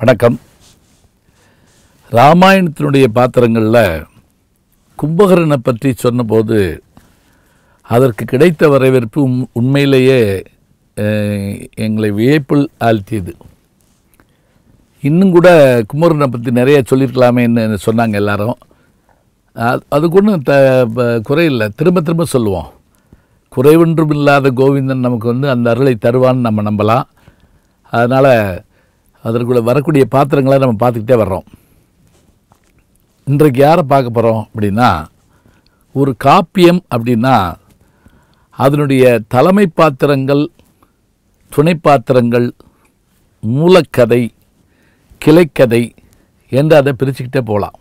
வணக்கம் ராமாயணத்தினுடைய பாத்திரங்களில் கும்பகரனை பற்றி சொன்னபோது அதற்கு கிடைத்த வரவேற்பு உண்மையிலேயே எங்களை வியப்பில் ஆழ்த்தியது இன்னும் கூட குமரனை பற்றி நிறைய சொல்லியிருக்கலாமேன்னு சொன்னாங்க எல்லாரும் அதுக்கு ஒன்றும் த குறையில்லை திரும்ப திரும்ப சொல்லுவோம் குறைவொன்றும் இல்லாத கோவிந்தன் நமக்கு வந்து அந்த அருளை தருவான்னு நம்ம நம்பலாம் அதனால் அதற்குள்ளே வரக்கூடிய பாத்திரங்களை நம்ம பார்த்துக்கிட்டே வர்றோம் இன்றைக்கு யாரை பார்க்க போகிறோம் அப்படின்னா ஒரு காப்பியம் அப்படின்னா அதனுடைய தலைமை பாத்திரங்கள் துணை பாத்திரங்கள் மூலக்கதை கிளைக்கதை என்று அதை பிரிச்சுக்கிட்டே போகலாம்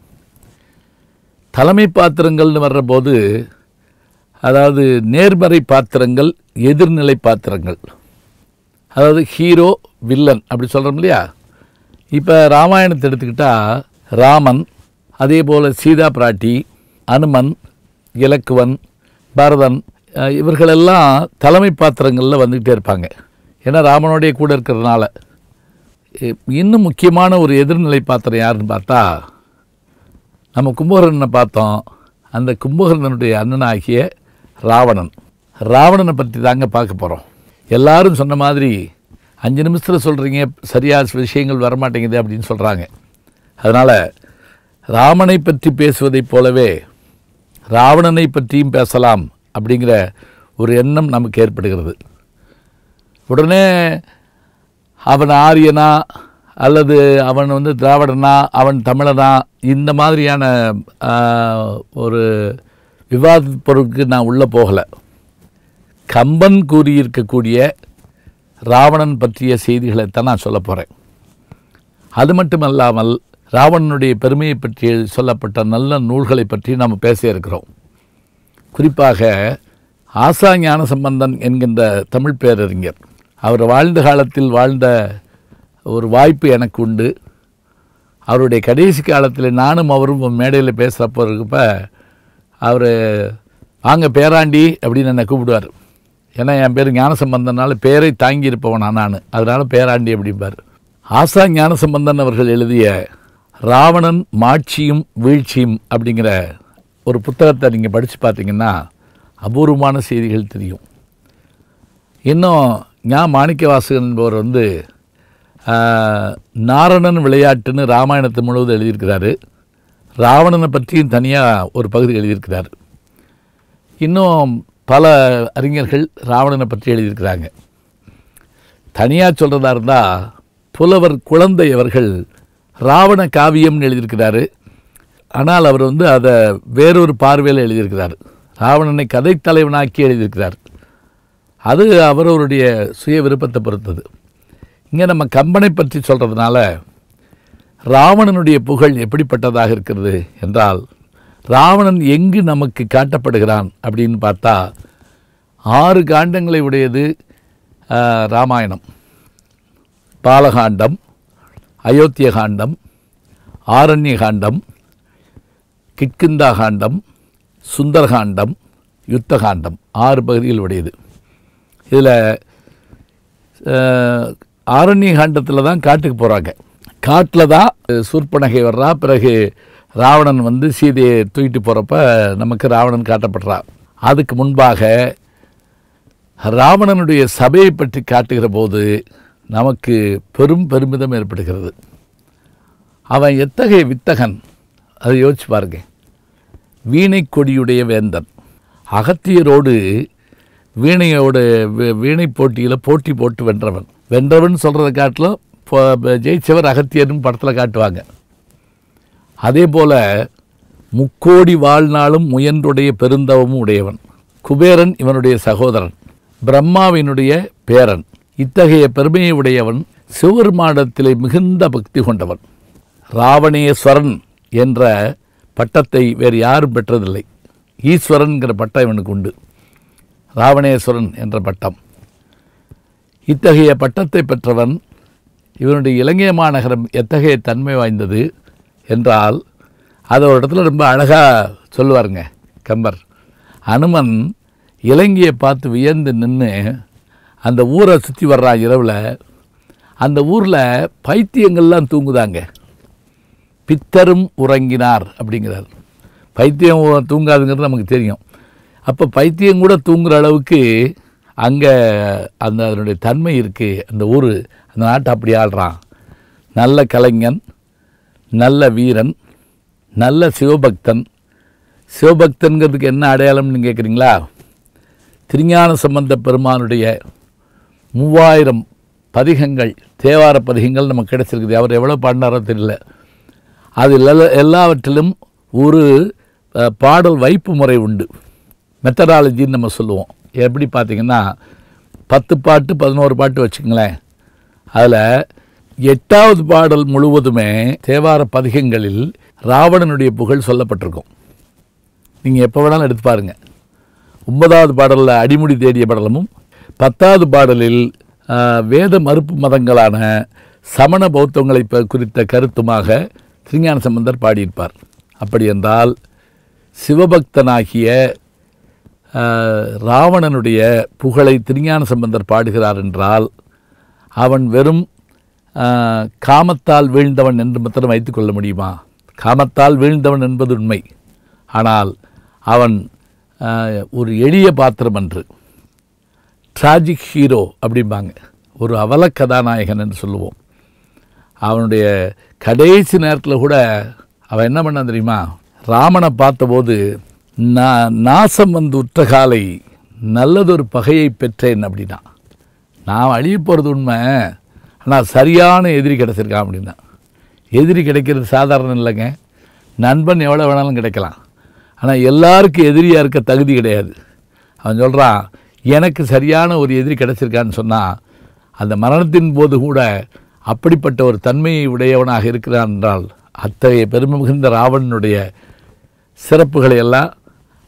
தலைமை பாத்திரங்கள்னு வர்றபோது அதாவது நேர்மறை பாத்திரங்கள் எதிர்நிலை பாத்திரங்கள் அதாவது ஹீரோ வில்லன் அப்படி சொல்கிறோம் இல்லையா இப்போ ராமாயணத்தை எடுத்துக்கிட்டால் ராமன் அதே போல் சீதா பிராட்டி அனுமன் இலக்குவன் பரதன் இவர்களெல்லாம் தலைமை பாத்திரங்களில் வந்துக்கிட்டே இருப்பாங்க ஏன்னா ராமனுடைய கூட இருக்கிறதுனால இன்னும் முக்கியமான ஒரு எதிர்நிலை பாத்திரம் யாருன்னு பார்த்தா நம்ம கும்பகர்ணனை பார்த்தோம் அந்த கும்பகர்ணனுடைய அண்ணனாகிய ராவணன் ராவணனை பற்றி தாங்க பார்க்க போகிறோம் எல்லாரும் சொன்ன மாதிரி அஞ்சு நிமிஷத்தில் சொல்கிறீங்க சரியாக விஷயங்கள் வரமாட்டேங்குது அப்படின்னு சொல்கிறாங்க அதனால் ராமனை பற்றி பேசுவதைப் போலவே ராவணனை பற்றியும் பேசலாம் அப்படிங்கிற ஒரு எண்ணம் நமக்கு ஏற்படுகிறது உடனே அவன் ஆரியனா அல்லது அவன் வந்து திராவிடனா அவன் தமிழனா இந்த மாதிரியான ஒரு விவாத பொருளுக்கு நான் உள்ளே போகலை கம்பன் கூறியிருக்கக்கூடிய ராவணன் பற்றிய செய்திகளை தான் நான் சொல்ல போகிறேன் அது மட்டுமல்லாமல் ராவணனுடைய பெருமையை பற்றி சொல்லப்பட்ட நல்ல நூல்களை பற்றி நாம் பேச இருக்கிறோம் குறிப்பாக ஆசா ஞான சம்பந்தன் என்கின்ற தமிழ் பேரறிஞர் அவர் வாழ்ந்த காலத்தில் வாழ்ந்த ஒரு வாய்ப்பு எனக்கு உண்டு அவருடைய கடைசி காலத்தில் நானும் அவரும் மேடையில் பேசுகிறப்போ இருக்கப்போ அவர் வாங்க பேராண்டி அப்படின்னு என்னை கூப்பிடுவார் ஏன்னா என் பேர் ஞானசம்பந்தனால பேரை தாங்கியிருப்பவனா நான் அதனால் பேராண்டி அப்படிம்பார் ஆசா ஞானசம்பந்தன் அவர்கள் எழுதிய ராவணன் மாட்சியும் வீழ்ச்சியும் அப்படிங்கிற ஒரு புத்தகத்தை நீங்கள் படித்து பார்த்தீங்கன்னா அபூர்வமான செய்திகள் தெரியும் இன்னும் ஞா வாசகன் என்பவர் வந்து நாரணன் விளையாட்டுன்னு ராமாயணத்தை முழுவதும் எழுதியிருக்கிறாரு ராவணனை பற்றியும் தனியாக ஒரு பகுதி எழுதியிருக்கிறார் இன்னும் பல அறிஞர்கள் ராவணனை பற்றி எழுதியிருக்கிறாங்க தனியாக சொல்கிறதா இருந்தால் புலவர் குழந்தை அவர்கள் ராவண காவியம்னு எழுதியிருக்கிறாரு ஆனால் அவர் வந்து அதை வேறொரு பார்வையில் எழுதியிருக்கிறார் ராவணனை கதை தலைவனாக்கி எழுதியிருக்கிறார் அது அவரவருடைய சுய விருப்பத்தை பொறுத்தது இங்கே நம்ம கம்பனை பற்றி சொல்கிறதுனால ராவணனுடைய புகழ் எப்படிப்பட்டதாக இருக்கிறது என்றால் ராவணன் எங்கு நமக்கு காட்டப்படுகிறான் அப்படின்னு பார்த்தா ஆறு காண்டங்களை உடையது ராமாயணம் பாலகாண்டம் அயோத்திய காண்டம் ஆரண்ய காண்டம் கிட்கிந்தா காண்டம் சுந்தரகாண்டம் யுத்தகாண்டம் ஆறு பகுதியில் உடையது இதில் ஆரண்ய காண்டத்தில் தான் காட்டுக்கு போகிறாங்க காட்டில் தான் சூர்பனகை வர்றா பிறகு ராவணன் வந்து சீதையை தூக்கிட்டு போகிறப்ப நமக்கு ராவணன் காட்டப்படுறான் அதுக்கு முன்பாக ராவணனுடைய சபையை பற்றி காட்டுகிற போது நமக்கு பெரும் பெருமிதம் ஏற்படுகிறது அவன் எத்தகைய வித்தகன் அதை யோசிச்சு பாருங்க வீணை கொடியுடைய வேந்தன் அகத்தியரோடு வீணையோட வீணை போட்டியில் போட்டி போட்டு வென்றவன் வென்றவன் சொல்கிறத காட்டிலும் ஜெயிச்சவர் அகத்தியர்னு படத்தில் காட்டுவாங்க அதே போல் முக்கோடி வாழ்நாளும் முயன்றுடைய பெருந்தவமும் உடையவன் குபேரன் இவனுடைய சகோதரன் பிரம்மாவினுடைய பேரன் இத்தகைய பெருமையை உடையவன் சிவர் மாடத்திலே மிகுந்த பக்தி கொண்டவன் ராவணேஸ்வரன் என்ற பட்டத்தை வேறு யாரும் பெற்றதில்லை ஈஸ்வரன்கிற பட்டம் இவனுக்கு உண்டு ராவணேஸ்வரன் என்ற பட்டம் இத்தகைய பட்டத்தை பெற்றவன் இவனுடைய இலங்கை மாநகரம் எத்தகைய தன்மை வாய்ந்தது என்றால் அது ஒரு இடத்துல ரொம்ப அழகாக சொல்லுவாருங்க கம்பர் அனுமன் இலங்கையை பார்த்து வியந்து நின்று அந்த ஊரை சுற்றி வர்றான் இரவில் அந்த ஊரில் பைத்தியங்கள்லாம் தூங்குதாங்க பித்தரும் உறங்கினார் அப்படிங்கிறார் பைத்தியம் தூங்காதுங்கிறது நமக்கு தெரியும் அப்போ பைத்தியம் கூட தூங்குகிற அளவுக்கு அங்கே அந்த அதனுடைய தன்மை இருக்குது அந்த ஊர் அந்த நாட்டை அப்படி ஆடுறான் நல்ல கலைஞன் நல்ல வீரன் நல்ல சிவபக்தன் சிவபக்தன்கிறதுக்கு என்ன அடையாளம்னு கேட்குறீங்களா திருஞான சம்பந்த பெருமானுடைய மூவாயிரம் பதிகங்கள் தேவார பதிகங்கள் நமக்கு கிடச்சிருக்குது அவர் எவ்வளோ பாடினாரோ தெரியல அது எல்லாவற்றிலும் ஒரு பாடல் வைப்பு முறை உண்டு மெத்தடாலஜின்னு நம்ம சொல்லுவோம் எப்படி பார்த்திங்கன்னா பத்து பாட்டு பதினோரு பாட்டு வச்சுக்கங்களேன் அதில் எட்டாவது பாடல் முழுவதுமே தேவார பதிகங்களில் ராவணனுடைய புகழ் சொல்லப்பட்டிருக்கும் நீங்கள் எப்போ வேணாலும் எடுத்து பாருங்கள் ஒன்பதாவது பாடலில் அடிமுடி தேடிய படலமும் பத்தாவது பாடலில் வேத மறுப்பு மதங்களான சமண பௌத்தங்களை குறித்த கருத்துமாக திருஞான சம்பந்தர் பாடியிருப்பார் அப்படி என்றால் சிவபக்தனாகிய ராவணனுடைய புகழை திருஞான சம்பந்தர் பாடுகிறார் என்றால் அவன் வெறும் காமத்தால் வீழ்ந்தவன் என்று மாத்திரம் வைத்துக்கொள்ள முடியுமா காமத்தால் வீழ்ந்தவன் என்பது உண்மை ஆனால் அவன் ஒரு எளிய பாத்திரம் அன்று ட்ராஜிக் ஹீரோ அப்படிம்பாங்க ஒரு அவல கதாநாயகன் என்று சொல்லுவோம் அவனுடைய கடைசி நேரத்தில் கூட அவன் என்ன பண்ணான் தெரியுமா ராமனை பார்த்தபோது நான் நாசம் வந்து உற்ற காலை நல்லதொரு பகையை பெற்றேன் அப்படின்னா நான் அழிய போகிறது உண்மை ஆனால் சரியான எதிரி கிடச்சிருக்கான் அப்படின்னா எதிரி கிடைக்கிறது சாதாரணம் இல்லைங்க நண்பன் எவ்வளோ வேணாலும் கிடைக்கலாம் ஆனால் எல்லாருக்கும் எதிரியாக இருக்க தகுதி கிடையாது அவன் சொல்கிறான் எனக்கு சரியான ஒரு எதிரி கிடச்சிருக்கான்னு சொன்னால் அந்த மரணத்தின் போது கூட அப்படிப்பட்ட ஒரு தன்மையை உடையவனாக இருக்கிறான் என்றால் அத்தகைய பெருமை மிகுந்த ராவணனுடைய சிறப்புகளை எல்லாம்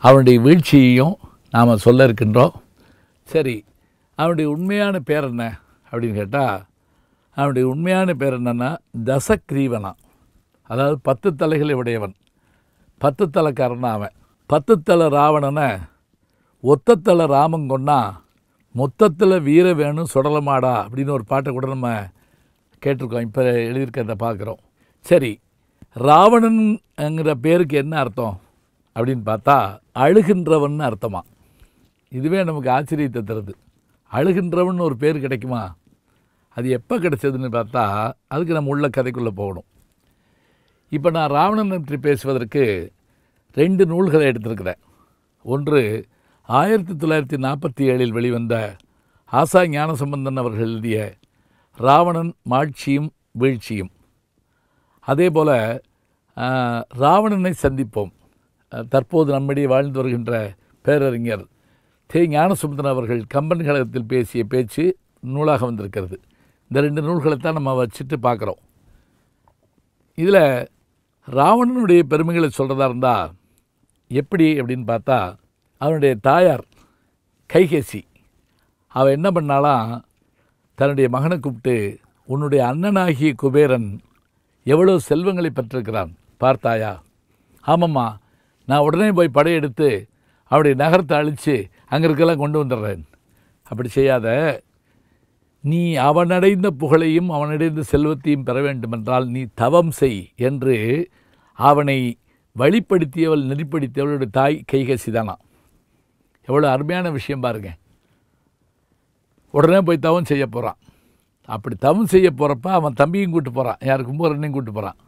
அவனுடைய வீழ்ச்சியையும் நாம் சொல்ல இருக்கின்றோம் சரி அவனுடைய உண்மையான பேர் என்ன அப்படின்னு கேட்டால் அவனுடைய உண்மையான பேர் என்னென்னா தசக்ரீவனா அதாவது பத்து தலைகளை உடையவன் பத்து தலைக்காரன் அவன் பத்து தலை ராவணனை ஒத்தத்தலை ராமன் கொண்டா மொத்தத்தில் வீர வேணும் சுடலமாடா அப்படின்னு ஒரு பாட்டை கூட நம்ம கேட்டிருக்கோம் இப்போ எழுதியிருக்கிறத பார்க்குறோம் சரி ராவணன்ங்கிற பேருக்கு என்ன அர்த்தம் அப்படின்னு பார்த்தா அழுகின்றவன் அர்த்தமா இதுவே நமக்கு ஆச்சரியத்தை தருது அழுகின்றவன் ஒரு பேர் கிடைக்குமா அது எப்போ கிடச்சதுன்னு பார்த்தா அதுக்கு நம்ம உள்ள கதைக்குள்ளே போகணும் இப்போ நான் ராவணன் பற்றி பேசுவதற்கு ரெண்டு நூல்களை எடுத்திருக்கிறேன் ஒன்று ஆயிரத்தி தொள்ளாயிரத்தி நாற்பத்தி ஏழில் வெளிவந்த ஆசா ஞானசம்பந்தன் அவர்கள் எழுதிய ராவணன் மாட்சியும் வீழ்ச்சியும் அதே போல் ராவணனை சந்திப்போம் தற்போது நம்மிடையே வாழ்ந்து வருகின்ற பேரறிஞர் தே ஞானசுந்தரன் அவர்கள் கம்பன் கழகத்தில் பேசிய பேச்சு நூலாக வந்திருக்கிறது இந்த ரெண்டு நூல்களை தான் நம்ம வச்சுட்டு பார்க்குறோம் இதில் ராவணனுடைய பெருமைகளை சொல்கிறதா இருந்தால் எப்படி அப்படின்னு பார்த்தா அவனுடைய தாயார் கைகேசி அவள் என்ன பண்ணாலாம் தன்னுடைய மகனை கூப்பிட்டு உன்னுடைய அண்ணனாகிய குபேரன் எவ்வளோ செல்வங்களை பெற்றிருக்கிறான் பார்த்தாயா ஆமாம்மா நான் உடனே போய் படையெடுத்து அவருடைய நகரத்தை அழித்து அங்கே இருக்கலாம் கொண்டு வந்துடுறேன் அப்படி செய்யாத நீ அவனடைந்த புகழையும் அவனடைந்த செல்வத்தையும் பெற வேண்டுமென்றால் நீ தவம் செய் என்று அவனை வழிப்படுத்தியவள் நெறிப்படுத்தியவளுடைய தாய் கைகசிதானா எவ்வளோ அருமையான விஷயம் பாருங்க உடனே போய் தவம் செய்ய போகிறான் அப்படி தவம் செய்ய போகிறப்ப அவன் தம்பியும் கூப்பிட்டு போகிறான் யார் கும்பகரனையும் கூப்பிட்டு போகிறான்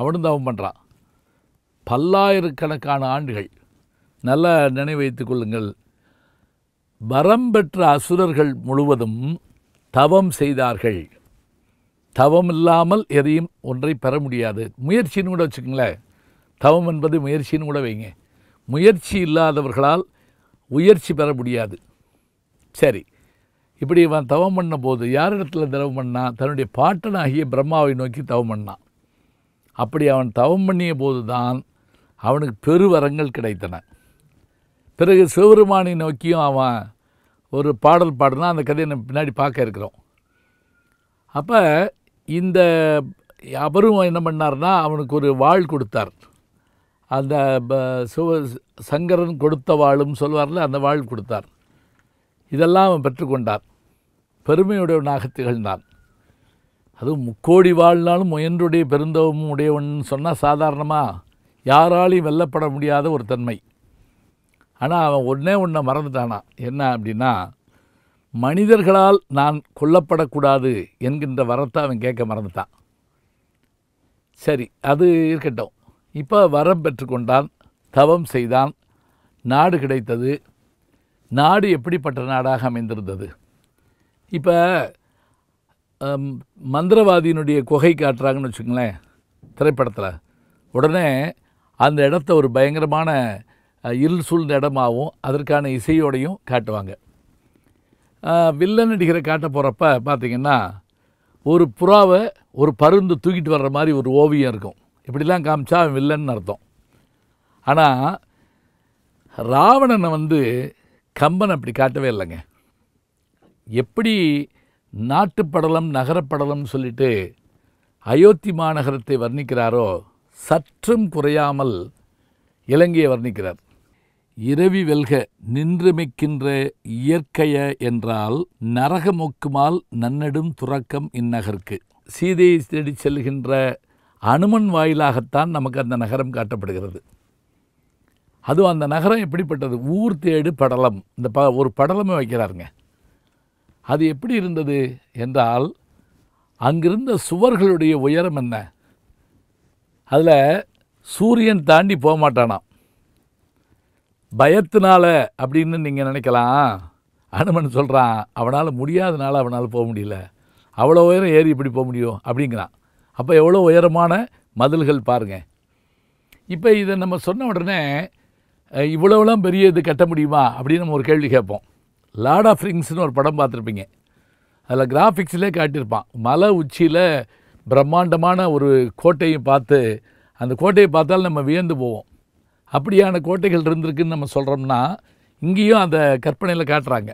அவனும் தவம் பண்ணுறான் பல்லாயிரக்கணக்கான ஆண்டுகள் நல்லா வைத்துக் கொள்ளுங்கள் வரம்பெற்ற அசுரர்கள் முழுவதும் தவம் செய்தார்கள் தவம் இல்லாமல் எதையும் ஒன்றை பெற முடியாது முயற்சின்னு கூட வச்சுக்கோங்களேன் தவம் என்பது முயற்சின்னு கூட வைங்க முயற்சி இல்லாதவர்களால் உயர்ச்சி பெற முடியாது சரி இப்படி இவன் தவம் பண்ணும்போது யாரிடத்தில் தவம் பண்ணான் தன்னுடைய பாட்டனாகிய பிரம்மாவை நோக்கி தவம் பண்ணான் அப்படி அவன் தவம் பண்ணிய போது தான் அவனுக்கு பெருவரங்கள் கிடைத்தன பிறகு சிவபெருமானை நோக்கியும் அவன் ஒரு பாடல் பாடுனா அந்த கதையை பின்னாடி பார்க்க இருக்கிறோம் அப்போ இந்த அவரும் என்ன பண்ணார்னா அவனுக்கு ஒரு வாழ் கொடுத்தார் அந்த சிவ சங்கரன் கொடுத்த வாழும் சொல்வார்ல அந்த வாழ் கொடுத்தார் இதெல்லாம் அவன் பெற்றுக்கொண்டார் பெருமையுடையவனாக திகழ்ந்தான் அதுவும் முக்கோடி வாழ்னாலும் முயன்றுடைய பெருந்தவமும் உடையவன் சொன்னால் சாதாரணமாக யாராலையும் வெல்லப்பட முடியாத ஒரு தன்மை ஆனால் அவன் ஒன்றே ஒன்றை மறந்துட்டானா என்ன அப்படின்னா மனிதர்களால் நான் கொல்லப்படக்கூடாது என்கின்ற வரத்தை அவன் கேட்க மறந்துட்டான் சரி அது இருக்கட்டும் இப்போ வரம் பெற்றுக்கொண்டான் தவம் செய்தான் நாடு கிடைத்தது நாடு எப்படிப்பட்ட நாடாக அமைந்திருந்தது இப்போ மந்திரவாதியினுடைய குகை காட்டுறாங்கன்னு வச்சுங்களேன் திரைப்படத்தில் உடனே அந்த இடத்த ஒரு பயங்கரமான இருள் சூழ்ந்த இடமாகவும் அதற்கான இசையோடையும் காட்டுவாங்க வில்லன் நடிகரை காட்ட போகிறப்ப பார்த்திங்கன்னா ஒரு புறாவை ஒரு பருந்து தூக்கிட்டு வர்ற மாதிரி ஒரு ஓவியம் இருக்கும் இப்படிலாம் காமிச்சா அவன் வில்லன்னு அர்த்தம் ஆனால் ராவணனை வந்து கம்பன் அப்படி காட்டவே இல்லைங்க எப்படி நாட்டுப்படலம் நகரப்படலம்னு சொல்லிட்டு அயோத்தி மாநகரத்தை வர்ணிக்கிறாரோ சற்றும் குறையாமல் இலங்கையை வர்ணிக்கிறார் இரவி வெல்க நின்றுமிக்கின்ற இயற்கைய என்றால் நரகமோக்குமால் நன்னெடும் துறக்கம் இந்நகர்க்கு சீதையை தேடி செல்கின்ற அனுமன் வாயிலாகத்தான் நமக்கு அந்த நகரம் காட்டப்படுகிறது அதுவும் அந்த நகரம் எப்படிப்பட்டது ஊர் தேடு படலம் இந்த ப ஒரு படலமே வைக்கிறாருங்க அது எப்படி இருந்தது என்றால் அங்கிருந்த சுவர்களுடைய உயரம் என்ன அதில் சூரியன் தாண்டி போக மாட்டானாம் பயத்தினால அப்படின்னு நீங்கள் நினைக்கலாம் அனுமன் சொல்கிறான் அவனால் முடியாதனால அவனால் போக முடியல அவ்வளோ உயரம் ஏறி இப்படி போக முடியும் அப்படிங்கிறான் அப்போ எவ்வளோ உயரமான மதில்கள் பாருங்கள் இப்போ இதை நம்ம சொன்ன உடனே இவ்வளோலாம் பெரிய இது கட்ட முடியுமா அப்படின்னு நம்ம ஒரு கேள்வி கேட்போம் லார்ட் ஆஃப் ரிங்ஸ்னு ஒரு படம் பார்த்துருப்பீங்க அதில் கிராஃபிக்ஸ்லேயே காட்டியிருப்பான் மலை உச்சியில் பிரம்மாண்டமான ஒரு கோட்டையை பார்த்து அந்த கோட்டையை பார்த்தாலும் நம்ம வியந்து போவோம் அப்படியான கோட்டைகள் இருந்திருக்குன்னு நம்ம சொல்கிறோம்னா இங்கேயும் அந்த கற்பனையில் காட்டுறாங்க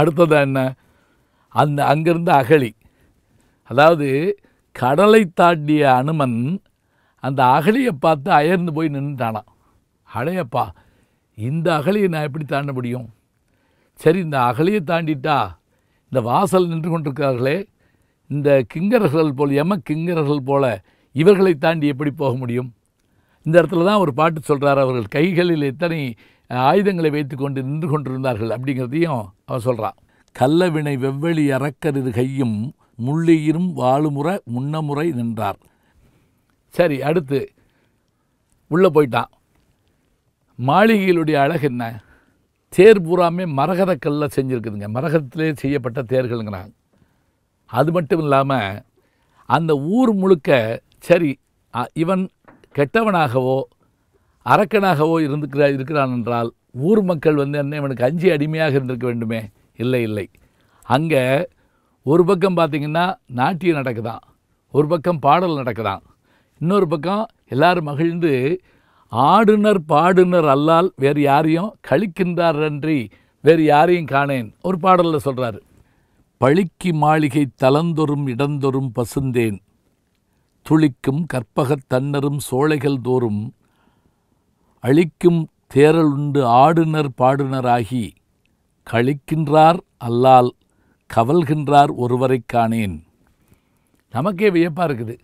அடுத்தது என்ன அந்த அங்கேருந்து அகழி அதாவது கடலை தாண்டிய அனுமன் அந்த அகழியை பார்த்து அயர்ந்து போய் நின்றுட்டானான் அடையப்பா இந்த அகழியை நான் எப்படி தாண்ட முடியும் சரி இந்த அகழியை தாண்டிட்டா இந்த வாசல் நின்று கொண்டிருக்கிறார்களே இந்த கிங்கரர்கள் போல் எம கிங்கரர்கள் போல் இவர்களை தாண்டி எப்படி போக முடியும் இந்த இடத்துல தான் ஒரு பாட்டு சொல்கிறார் அவர்கள் கைகளில் எத்தனை ஆயுதங்களை வைத்து கொண்டு நின்று கொண்டிருந்தார்கள் அப்படிங்கிறதையும் அவர் சொல்கிறான் கல்லவினை வெவ்வெளி அறக்கரிது கையும் முள்ளியிரும் வாழுமுறை முன்னமுறை நின்றார் சரி அடுத்து உள்ளே போயிட்டான் மாளிகையிலுடைய அழகு என்ன தேர் பூராமே மரகத கல்ல செஞ்சுருக்குதுங்க மரகத்திலே செய்யப்பட்ட தேர்கள்ங்கிறாங்க அது மட்டும் இல்லாமல் அந்த ஊர் முழுக்க சரி இவன் கெட்டவனாகவோ அரக்கனாகவோ இருந்துக்கிற இருக்கிறான் என்றால் ஊர் மக்கள் வந்து என்ன இவனுக்கு அஞ்சு அடிமையாக இருந்திருக்க வேண்டுமே இல்லை இல்லை அங்கே ஒரு பக்கம் பார்த்திங்கன்னா நாட்டியம் நடக்குதான் ஒரு பக்கம் பாடல் நடக்குதான் இன்னொரு பக்கம் எல்லாரும் மகிழ்ந்து ஆடுனர் பாடுனர் அல்லால் வேறு யாரையும் கழிக்கின்றார் அன்றி வேறு யாரையும் காணேன் ஒரு பாடலில் சொல்கிறாரு பழிக்கு மாளிகை தலந்தொரும் இடந்தொரும் பசுந்தேன் துளிக்கும் கற்பகத் தன்னரும் சோலைகள் தோறும் அழிக்கும் தேரலுண்டு ஆடுனர் பாடுனராகி கழிக்கின்றார் அல்லால் கவல்கின்றார் ஒருவரை காணேன் நமக்கே வியப்பாக இருக்குது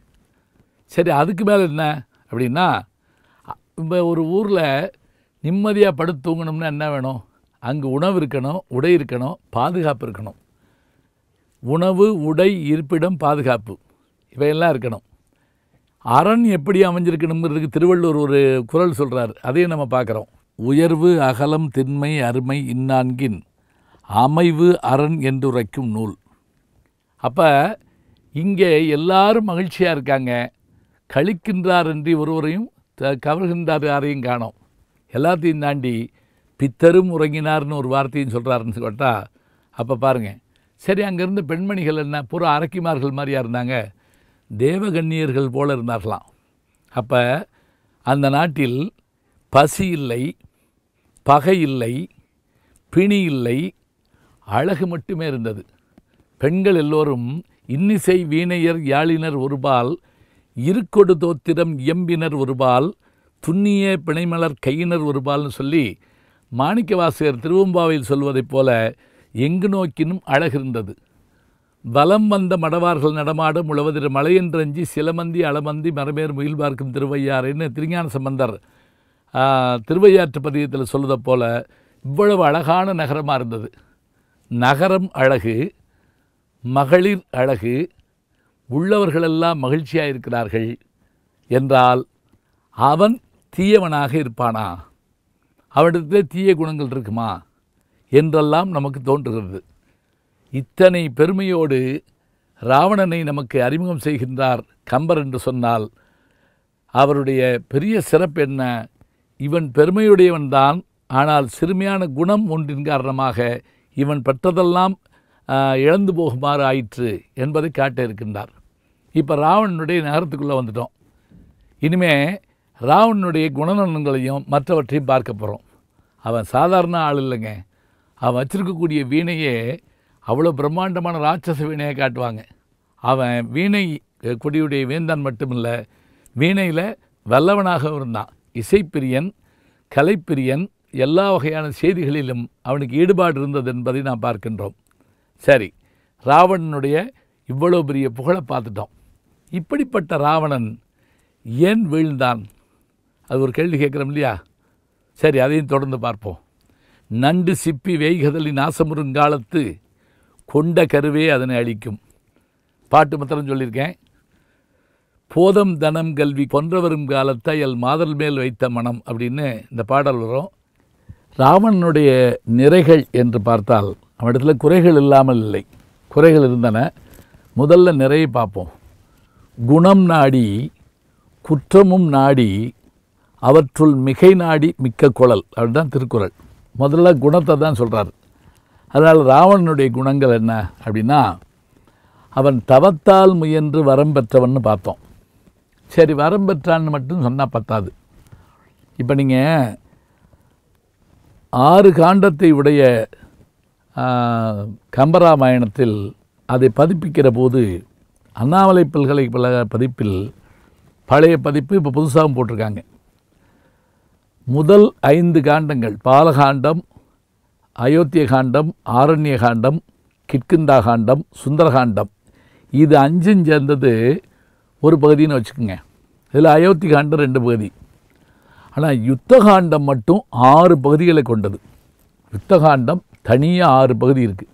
சரி அதுக்கு மேலே என்ன அப்படின்னா இப்போ ஒரு ஊரில் நிம்மதியாக படுத்து தூங்கணும்னா என்ன வேணும் அங்கே உணவு இருக்கணும் உடை இருக்கணும் பாதுகாப்பு இருக்கணும் உணவு உடை இருப்பிடம் பாதுகாப்பு இவையெல்லாம் இருக்கணும் அரண் எப்படி அமைஞ்சிருக்கணுங்கிறதுக்கு திருவள்ளுவர் ஒரு குரல் சொல்கிறார் அதையும் நம்ம பார்க்குறோம் உயர்வு அகலம் திண்மை அருமை இன்னான்கின் அமைவு அரண் என்றுரைக்கும் நூல் அப்போ இங்கே எல்லாரும் மகிழ்ச்சியாக இருக்காங்க கழிக்கின்றார் என்று ஒருவரையும் கவர்கின்றார் யாரையும் காணோம் எல்லாத்தையும் தாண்டி பித்தரும் உறங்கினார்னு ஒரு வார்த்தையும் சொல்கிறாருன்னு சொல்லிட்டா அப்போ பாருங்கள் சரி அங்கேருந்து பெண்மணிகள் என்ன புற அரக்கிமார்கள் மாதிரியாக இருந்தாங்க தேவகன்னியர்கள் போல இருந்தார்களாம் அப்போ அந்த நாட்டில் பசி இல்லை பகை இல்லை பிணி இல்லை அழகு மட்டுமே இருந்தது பெண்கள் எல்லோரும் இன்னிசை வீணையர் யாழினர் ஒருபால் இருக்கொடு தோத்திரம் எம்பினர் ஒருபால் துண்ணிய பிணைமலர் கையினர் ஒருபால்னு சொல்லி மாணிக்கவாசகர் திருவம்பாவையில் சொல்வதைப் போல எங்கு நோக்கினும் அழகு இருந்தது வலம் வந்த மடவார்கள் நடமாடும் உழவதிரு மலையன்றஞ்சி சிலமந்தி அளமந்தி மரமேர் முயல் பார்க்கும் திருவையாறுன்னு திருஞான சம்பந்தர் திருவையாற்று பதியத்தில் சொல்லுவதை போல் இவ்வளவு அழகான நகரமாக இருந்தது நகரம் அழகு மகளிர் அழகு உள்ளவர்களெல்லாம் மகிழ்ச்சியாக இருக்கிறார்கள் என்றால் அவன் தீயவனாக இருப்பானா அவனிடத்தில் தீய குணங்கள் இருக்குமா என்றெல்லாம் நமக்கு தோன்றுகிறது இத்தனை பெருமையோடு ராவணனை நமக்கு அறிமுகம் செய்கின்றார் கம்பர் என்று சொன்னால் அவருடைய பெரிய சிறப்பு என்ன இவன் பெருமையுடையவன்தான் ஆனால் சிறுமையான குணம் ஒன்றின் காரணமாக இவன் பெற்றதெல்லாம் இழந்து போகுமாறு ஆயிற்று என்பதை காட்ட இருக்கின்றார் இப்போ ராவணனுடைய நகரத்துக்குள்ளே வந்துட்டோம் இனிமே ராவணனுடைய குணநலன்களையும் மற்றவற்றையும் பார்க்க போகிறோம் அவன் சாதாரண ஆள் இல்லைங்க அவன் வச்சிருக்கக்கூடிய வீணையே அவ்வளோ பிரம்மாண்டமான ராட்சச வீணையை காட்டுவாங்க அவன் வீணை கொடியுடைய வேந்தான் மட்டுமில்லை வீணையில் வல்லவனாக இருந்தான் இசைப்பிரியன் கலைப்பிரியன் எல்லா வகையான செய்திகளிலும் அவனுக்கு ஈடுபாடு இருந்தது என்பதை நாம் பார்க்கின்றோம் சரி ராவணனுடைய இவ்வளோ பெரிய புகழை பார்த்துட்டோம் இப்படிப்பட்ட ராவணன் ஏன் வீழ்ந்தான் அது ஒரு கேள்வி கேட்குறோம் இல்லையா சரி அதையும் தொடர்ந்து பார்ப்போம் நண்டு சிப்பி வேய்கதலி நாசமுறுங்காலத்து கொண்ட கருவே அதனை அழிக்கும் பாட்டு மாத்திரம் சொல்லியிருக்கேன் போதம் தனம் கல்வி கொன்றவரும் காலத்தை எல் மாதல் மேல் வைத்த மனம் அப்படின்னு இந்த பாடல் வரும் ராவணனுடைய நிறைகள் என்று பார்த்தால் அவனிடத்தில் குறைகள் இல்லாமல் இல்லை குறைகள் இருந்தன முதல்ல நிறைய பார்ப்போம் குணம் நாடி குற்றமும் நாடி அவற்றுள் மிகை நாடி மிக்க குழல் தான் திருக்குறள் முதல்ல குணத்தை தான் சொல்கிறார் அதனால் ராவணனுடைய குணங்கள் என்ன அப்படின்னா அவன் தவத்தால் முயன்று வரம் பெற்றவன்னு பார்த்தோம் சரி வரம் பெற்றான்னு மட்டும் சொன்னால் பத்தாது இப்போ நீங்கள் ஆறு காண்டத்தை உடைய கம்பராமாயணத்தில் அதை பதிப்பிக்கிற போது அண்ணாமலை பல்கலைக்கழக பதிப்பில் பழைய பதிப்பு இப்போ புதுசாகவும் போட்டிருக்காங்க முதல் ஐந்து காண்டங்கள் பாலகாண்டம் அயோத்திய காண்டம் ஆரண்ய காண்டம் கிட்கிந்தா காண்டம் சுந்தரகாண்டம் இது அஞ்சும் சேர்ந்தது ஒரு பகுதின்னு வச்சுக்கோங்க இதில் அயோத்தி காண்டம் ரெண்டு பகுதி ஆனால் யுத்தகாண்டம் மட்டும் ஆறு பகுதிகளை கொண்டது யுத்தகாண்டம் தனியாக ஆறு பகுதி இருக்குது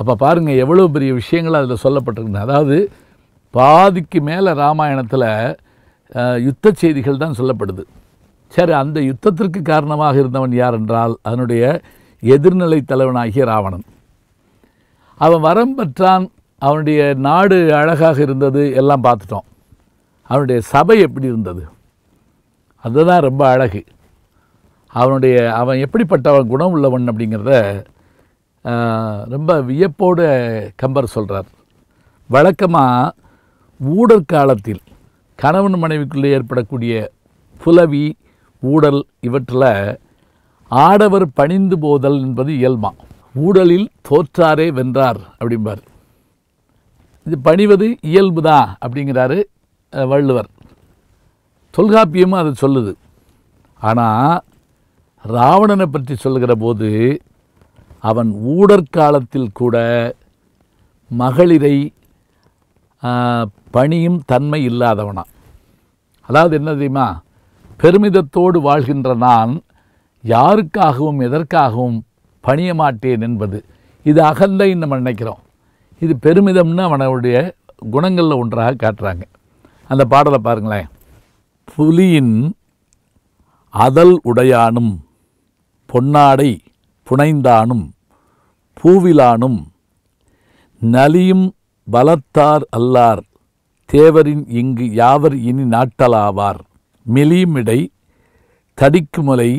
அப்போ பாருங்கள் எவ்வளோ பெரிய விஷயங்கள் அதில் சொல்லப்பட்டிருக்கு அதாவது பாதிக்கு மேலே ராமாயணத்தில் யுத்த செய்திகள் தான் சொல்லப்படுது சரி அந்த யுத்தத்திற்கு காரணமாக இருந்தவன் யார் என்றால் அதனுடைய எதிர்நிலை தலைவனாகிய ராவணன் அவன் வரம் பெற்றான் அவனுடைய நாடு அழகாக இருந்தது எல்லாம் பார்த்துட்டோம் அவனுடைய சபை எப்படி இருந்தது அதுதான் ரொம்ப அழகு அவனுடைய அவன் எப்படிப்பட்டவன் குணம் உள்ளவன் அப்படிங்கிறத ரொம்ப வியப்போடு கம்பர் சொல்கிறார் வழக்கமாக ஊடற்காலத்தில் காலத்தில் கணவன் மனைவிக்குள்ளே ஏற்படக்கூடிய புலவி ஊடல் இவற்றில் ஆடவர் பணிந்து போதல் என்பது இயல்பா ஊடலில் தோற்றாரே வென்றார் அப்படிம்பார் இது பணிவது இயல்பு தான் அப்படிங்கிறாரு வள்ளுவர் தொல்காப்பியமும் அதை சொல்லுது ஆனால் ராவணனை பற்றி சொல்கிற போது அவன் ஊடற்காலத்தில் கூட மகளிரை பணியும் தன்மை இல்லாதவனா அதாவது என்ன தெரியுமா பெருமிதத்தோடு வாழ்கின்ற நான் யாருக்காகவும் எதற்காகவும் பணிய மாட்டேன் என்பது இது அகந்தை நம்ம நினைக்கிறோம் இது பெருமிதம்னு அவனுடைய குணங்களில் ஒன்றாக காட்டுறாங்க அந்த பாடலை பாருங்களேன் புலியின் அதல் உடையானும் பொன்னாடை புனைந்தானும் பூவிலானும் நலியும் பலத்தார் அல்லார் தேவரின் இங்கு யாவர் இனி நாட்டலாவார் மெலியுமிடை தடிக்குமலை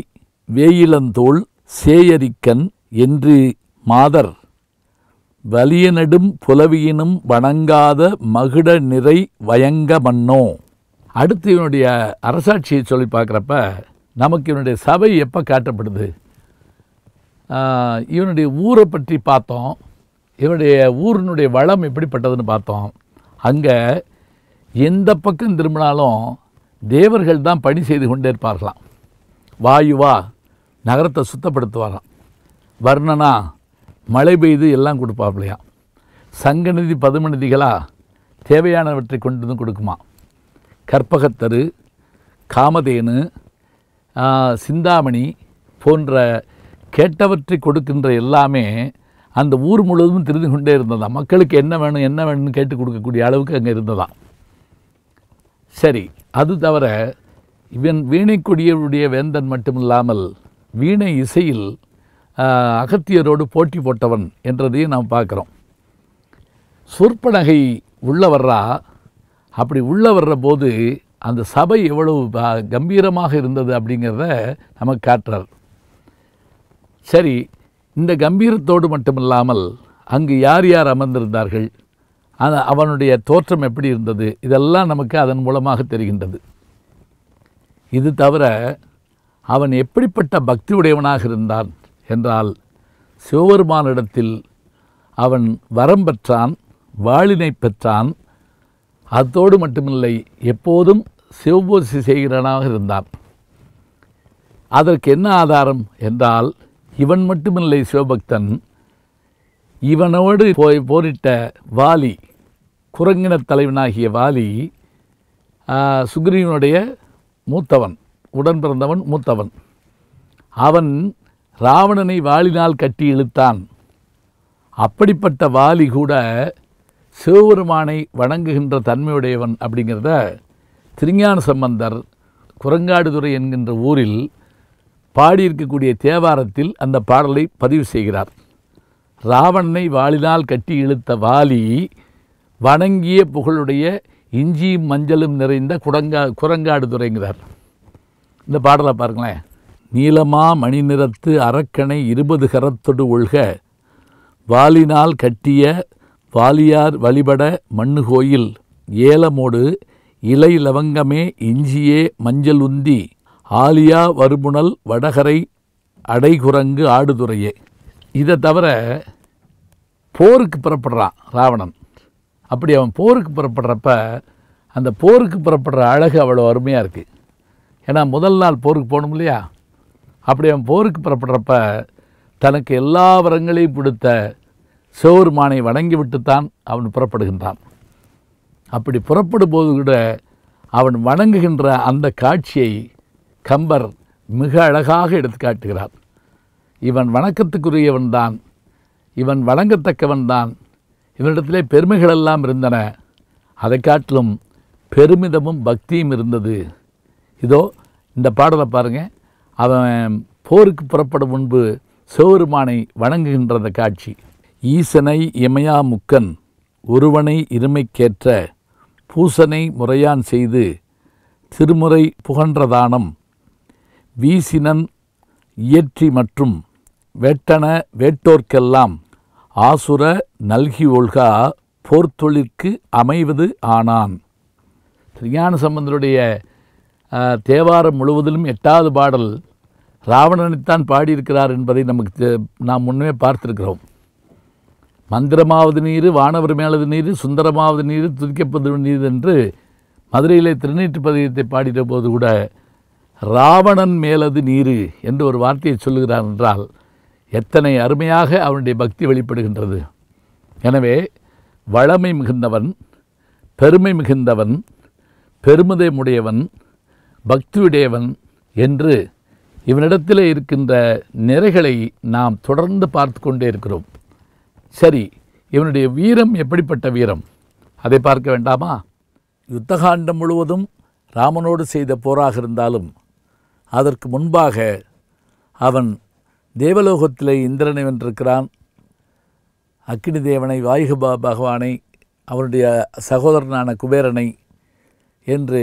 வேயிலந்தோள் சேயரிக்கன் என்று மாதர் வலியனடும் புலவியினும் வணங்காத மகிட நிறை வயங்க மன்னோ அடுத்து இவனுடைய அரசாட்சியை சொல்லி பார்க்குறப்ப நமக்கு இவனுடைய சபை எப்போ காட்டப்படுது இவனுடைய ஊரை பற்றி பார்த்தோம் இவனுடைய ஊரினுடைய வளம் எப்படிப்பட்டதுன்னு பார்த்தோம் அங்கே எந்த பக்கம் திரும்பினாலும் தேவர்கள் தான் பணி செய்து கொண்டே இருப்பார்களாம் வாயுவா நகரத்தை சுத்தப்படுத்துவாராம் வர்ணனா மழை பெய்து எல்லாம் கொடுப்பாப்லையாம் சங்கநிதி பதுமநிதிகளாக தேவையானவற்றை கொண்டு வந்து கொடுக்குமா கற்பகத்தரு காமதேனு சிந்தாமணி போன்ற கேட்டவற்றை கொடுக்கின்ற எல்லாமே அந்த ஊர் முழுவதும் திரிந்து கொண்டே இருந்ததாம் மக்களுக்கு என்ன வேணும் என்ன வேணும்னு கேட்டு கொடுக்கக்கூடிய அளவுக்கு அங்கே இருந்ததாம் சரி அது தவிர இவன் வீணைக்குடியவருடைய வேந்தன் மட்டும் இல்லாமல் வீணை இசையில் அகத்தியரோடு போட்டி போட்டவன் என்றதையும் நாம் பார்க்குறோம் சொற்பனகை உள்ள வர்றா அப்படி உள்ளே வர்ற போது அந்த சபை எவ்வளவு கம்பீரமாக இருந்தது அப்படிங்கிறத நமக்கு காட்டுறார் சரி இந்த கம்பீரத்தோடு மட்டுமில்லாமல் அங்கு யார் யார் அமர்ந்திருந்தார்கள் அவனுடைய தோற்றம் எப்படி இருந்தது இதெல்லாம் நமக்கு அதன் மூலமாக தெரிகின்றது இது தவிர அவன் எப்படிப்பட்ட பக்தி உடையவனாக இருந்தான் என்றால் சிவபெருமானிடத்தில் அவன் வரம் பெற்றான் வாழினை பெற்றான் அதோடு மட்டுமில்லை எப்போதும் சிவபூசி செய்கிறனாக இருந்தான் அதற்கு என்ன ஆதாரம் என்றால் இவன் மட்டுமில்லை சிவபக்தன் இவனோடு போய் போரிட்ட வாலி குரங்கின தலைவனாகிய வாலி சுக்ரீவனுடைய மூத்தவன் உடன் பிறந்தவன் மூத்தவன் அவன் ராவணனை வாளினால் கட்டி இழுத்தான் அப்படிப்பட்ட வாலி கூட சிவபெருமானை வணங்குகின்ற தன்மையுடையவன் அப்படிங்கிறத திருஞான சம்பந்தர் குரங்காடுதுறை என்கின்ற ஊரில் பாடியிருக்கக்கூடிய தேவாரத்தில் அந்த பாடலை பதிவு செய்கிறார் ராவணனை வாளினால் கட்டி இழுத்த வாலி வணங்கிய புகழுடைய இஞ்சியும் மஞ்சளும் நிறைந்த குடங்கா குரங்காடுதுறைங்கிறார் இந்த பாடலை பாருங்களேன் நீளமா மணி நிறத்து அரக்கணை இருபது கரத்தொடு ஒழுக வாலினால் கட்டிய வாலியார் வழிபட மண்ணு கோயில் ஏலமோடு இலை லவங்கமே இஞ்சியே மஞ்சள் உந்தி ஆலியா வருமுனல் வடகரை அடைகுரங்கு ஆடுதுறையே இதை தவிர போருக்கு புறப்படுறான் ராவணன் அப்படி அவன் போருக்கு புறப்படுறப்ப அந்த போருக்கு புறப்படுற அழகு அவ்வளோ அருமையாக இருக்குது ஏன்னா முதல் நாள் போருக்கு போகணும் இல்லையா அப்படி அவன் போருக்கு புறப்படுறப்ப தனக்கு எல்லா வரங்களையும் கொடுத்த சிவபெருமானை விட்டுத்தான் அவன் புறப்படுகின்றான் அப்படி புறப்படும் போது கூட அவன் வணங்குகின்ற அந்த காட்சியை கம்பர் மிக அழகாக எடுத்து காட்டுகிறார் இவன் வணக்கத்துக்குரியவன் தான் இவன் வணங்கத்தக்கவன் தான் இவனிடத்திலே பெருமைகளெல்லாம் இருந்தன அதை காட்டிலும் பெருமிதமும் பக்தியும் இருந்தது இதோ இந்த பாடலை பாருங்கள் அவன் போருக்கு புறப்படும் முன்பு சிவபெருமானை வணங்குகின்ற அந்த காட்சி ஈசனை இமையா முக்கன் ஒருவனை இருமைக்கேற்ற பூசனை முறையான் செய்து திருமுறை புகன்றதானம் வீசினன் இயற்றி மற்றும் வெட்டன வேட்டோர்க்கெல்லாம் ஆசுர நல்கி ஒழ்கா போர்த்தொழிற்கு அமைவது ஆனான் ஞான சம்பந்தருடைய தேவாரம் முழுவதிலும் எட்டாவது பாடல் ராவணனைத்தான் பாடியிருக்கிறார் என்பதை நமக்கு நாம் முன்னே பார்த்திருக்கிறோம் மந்திரமாவது நீர் வானவர் மேலது நீர் சுந்தரமாவது நீர் துதிக்கப்பது நீர் என்று மதுரையிலே திருநீற்று பதிகத்தை பாடின போது கூட ராவணன் மேலது நீர் என்று ஒரு வார்த்தையை சொல்லுகிறார் என்றால் எத்தனை அருமையாக அவனுடைய பக்தி வெளிப்படுகின்றது எனவே வளமை மிகுந்தவன் பெருமை மிகுந்தவன் பெருமிதமுடையவன் பக்தியுடையவன் என்று இவனிடத்தில் இருக்கின்ற நிறைகளை நாம் தொடர்ந்து பார்த்து கொண்டே இருக்கிறோம் சரி இவனுடைய வீரம் எப்படிப்பட்ட வீரம் அதை பார்க்க வேண்டாமா யுத்தகாண்டம் முழுவதும் ராமனோடு செய்த போராக இருந்தாலும் அதற்கு முன்பாக அவன் தேவலோகத்திலே இந்திரனை வென்றிருக்கிறான் அக்னி தேவனை வாயுகபா பகவானை அவனுடைய சகோதரனான குபேரனை என்று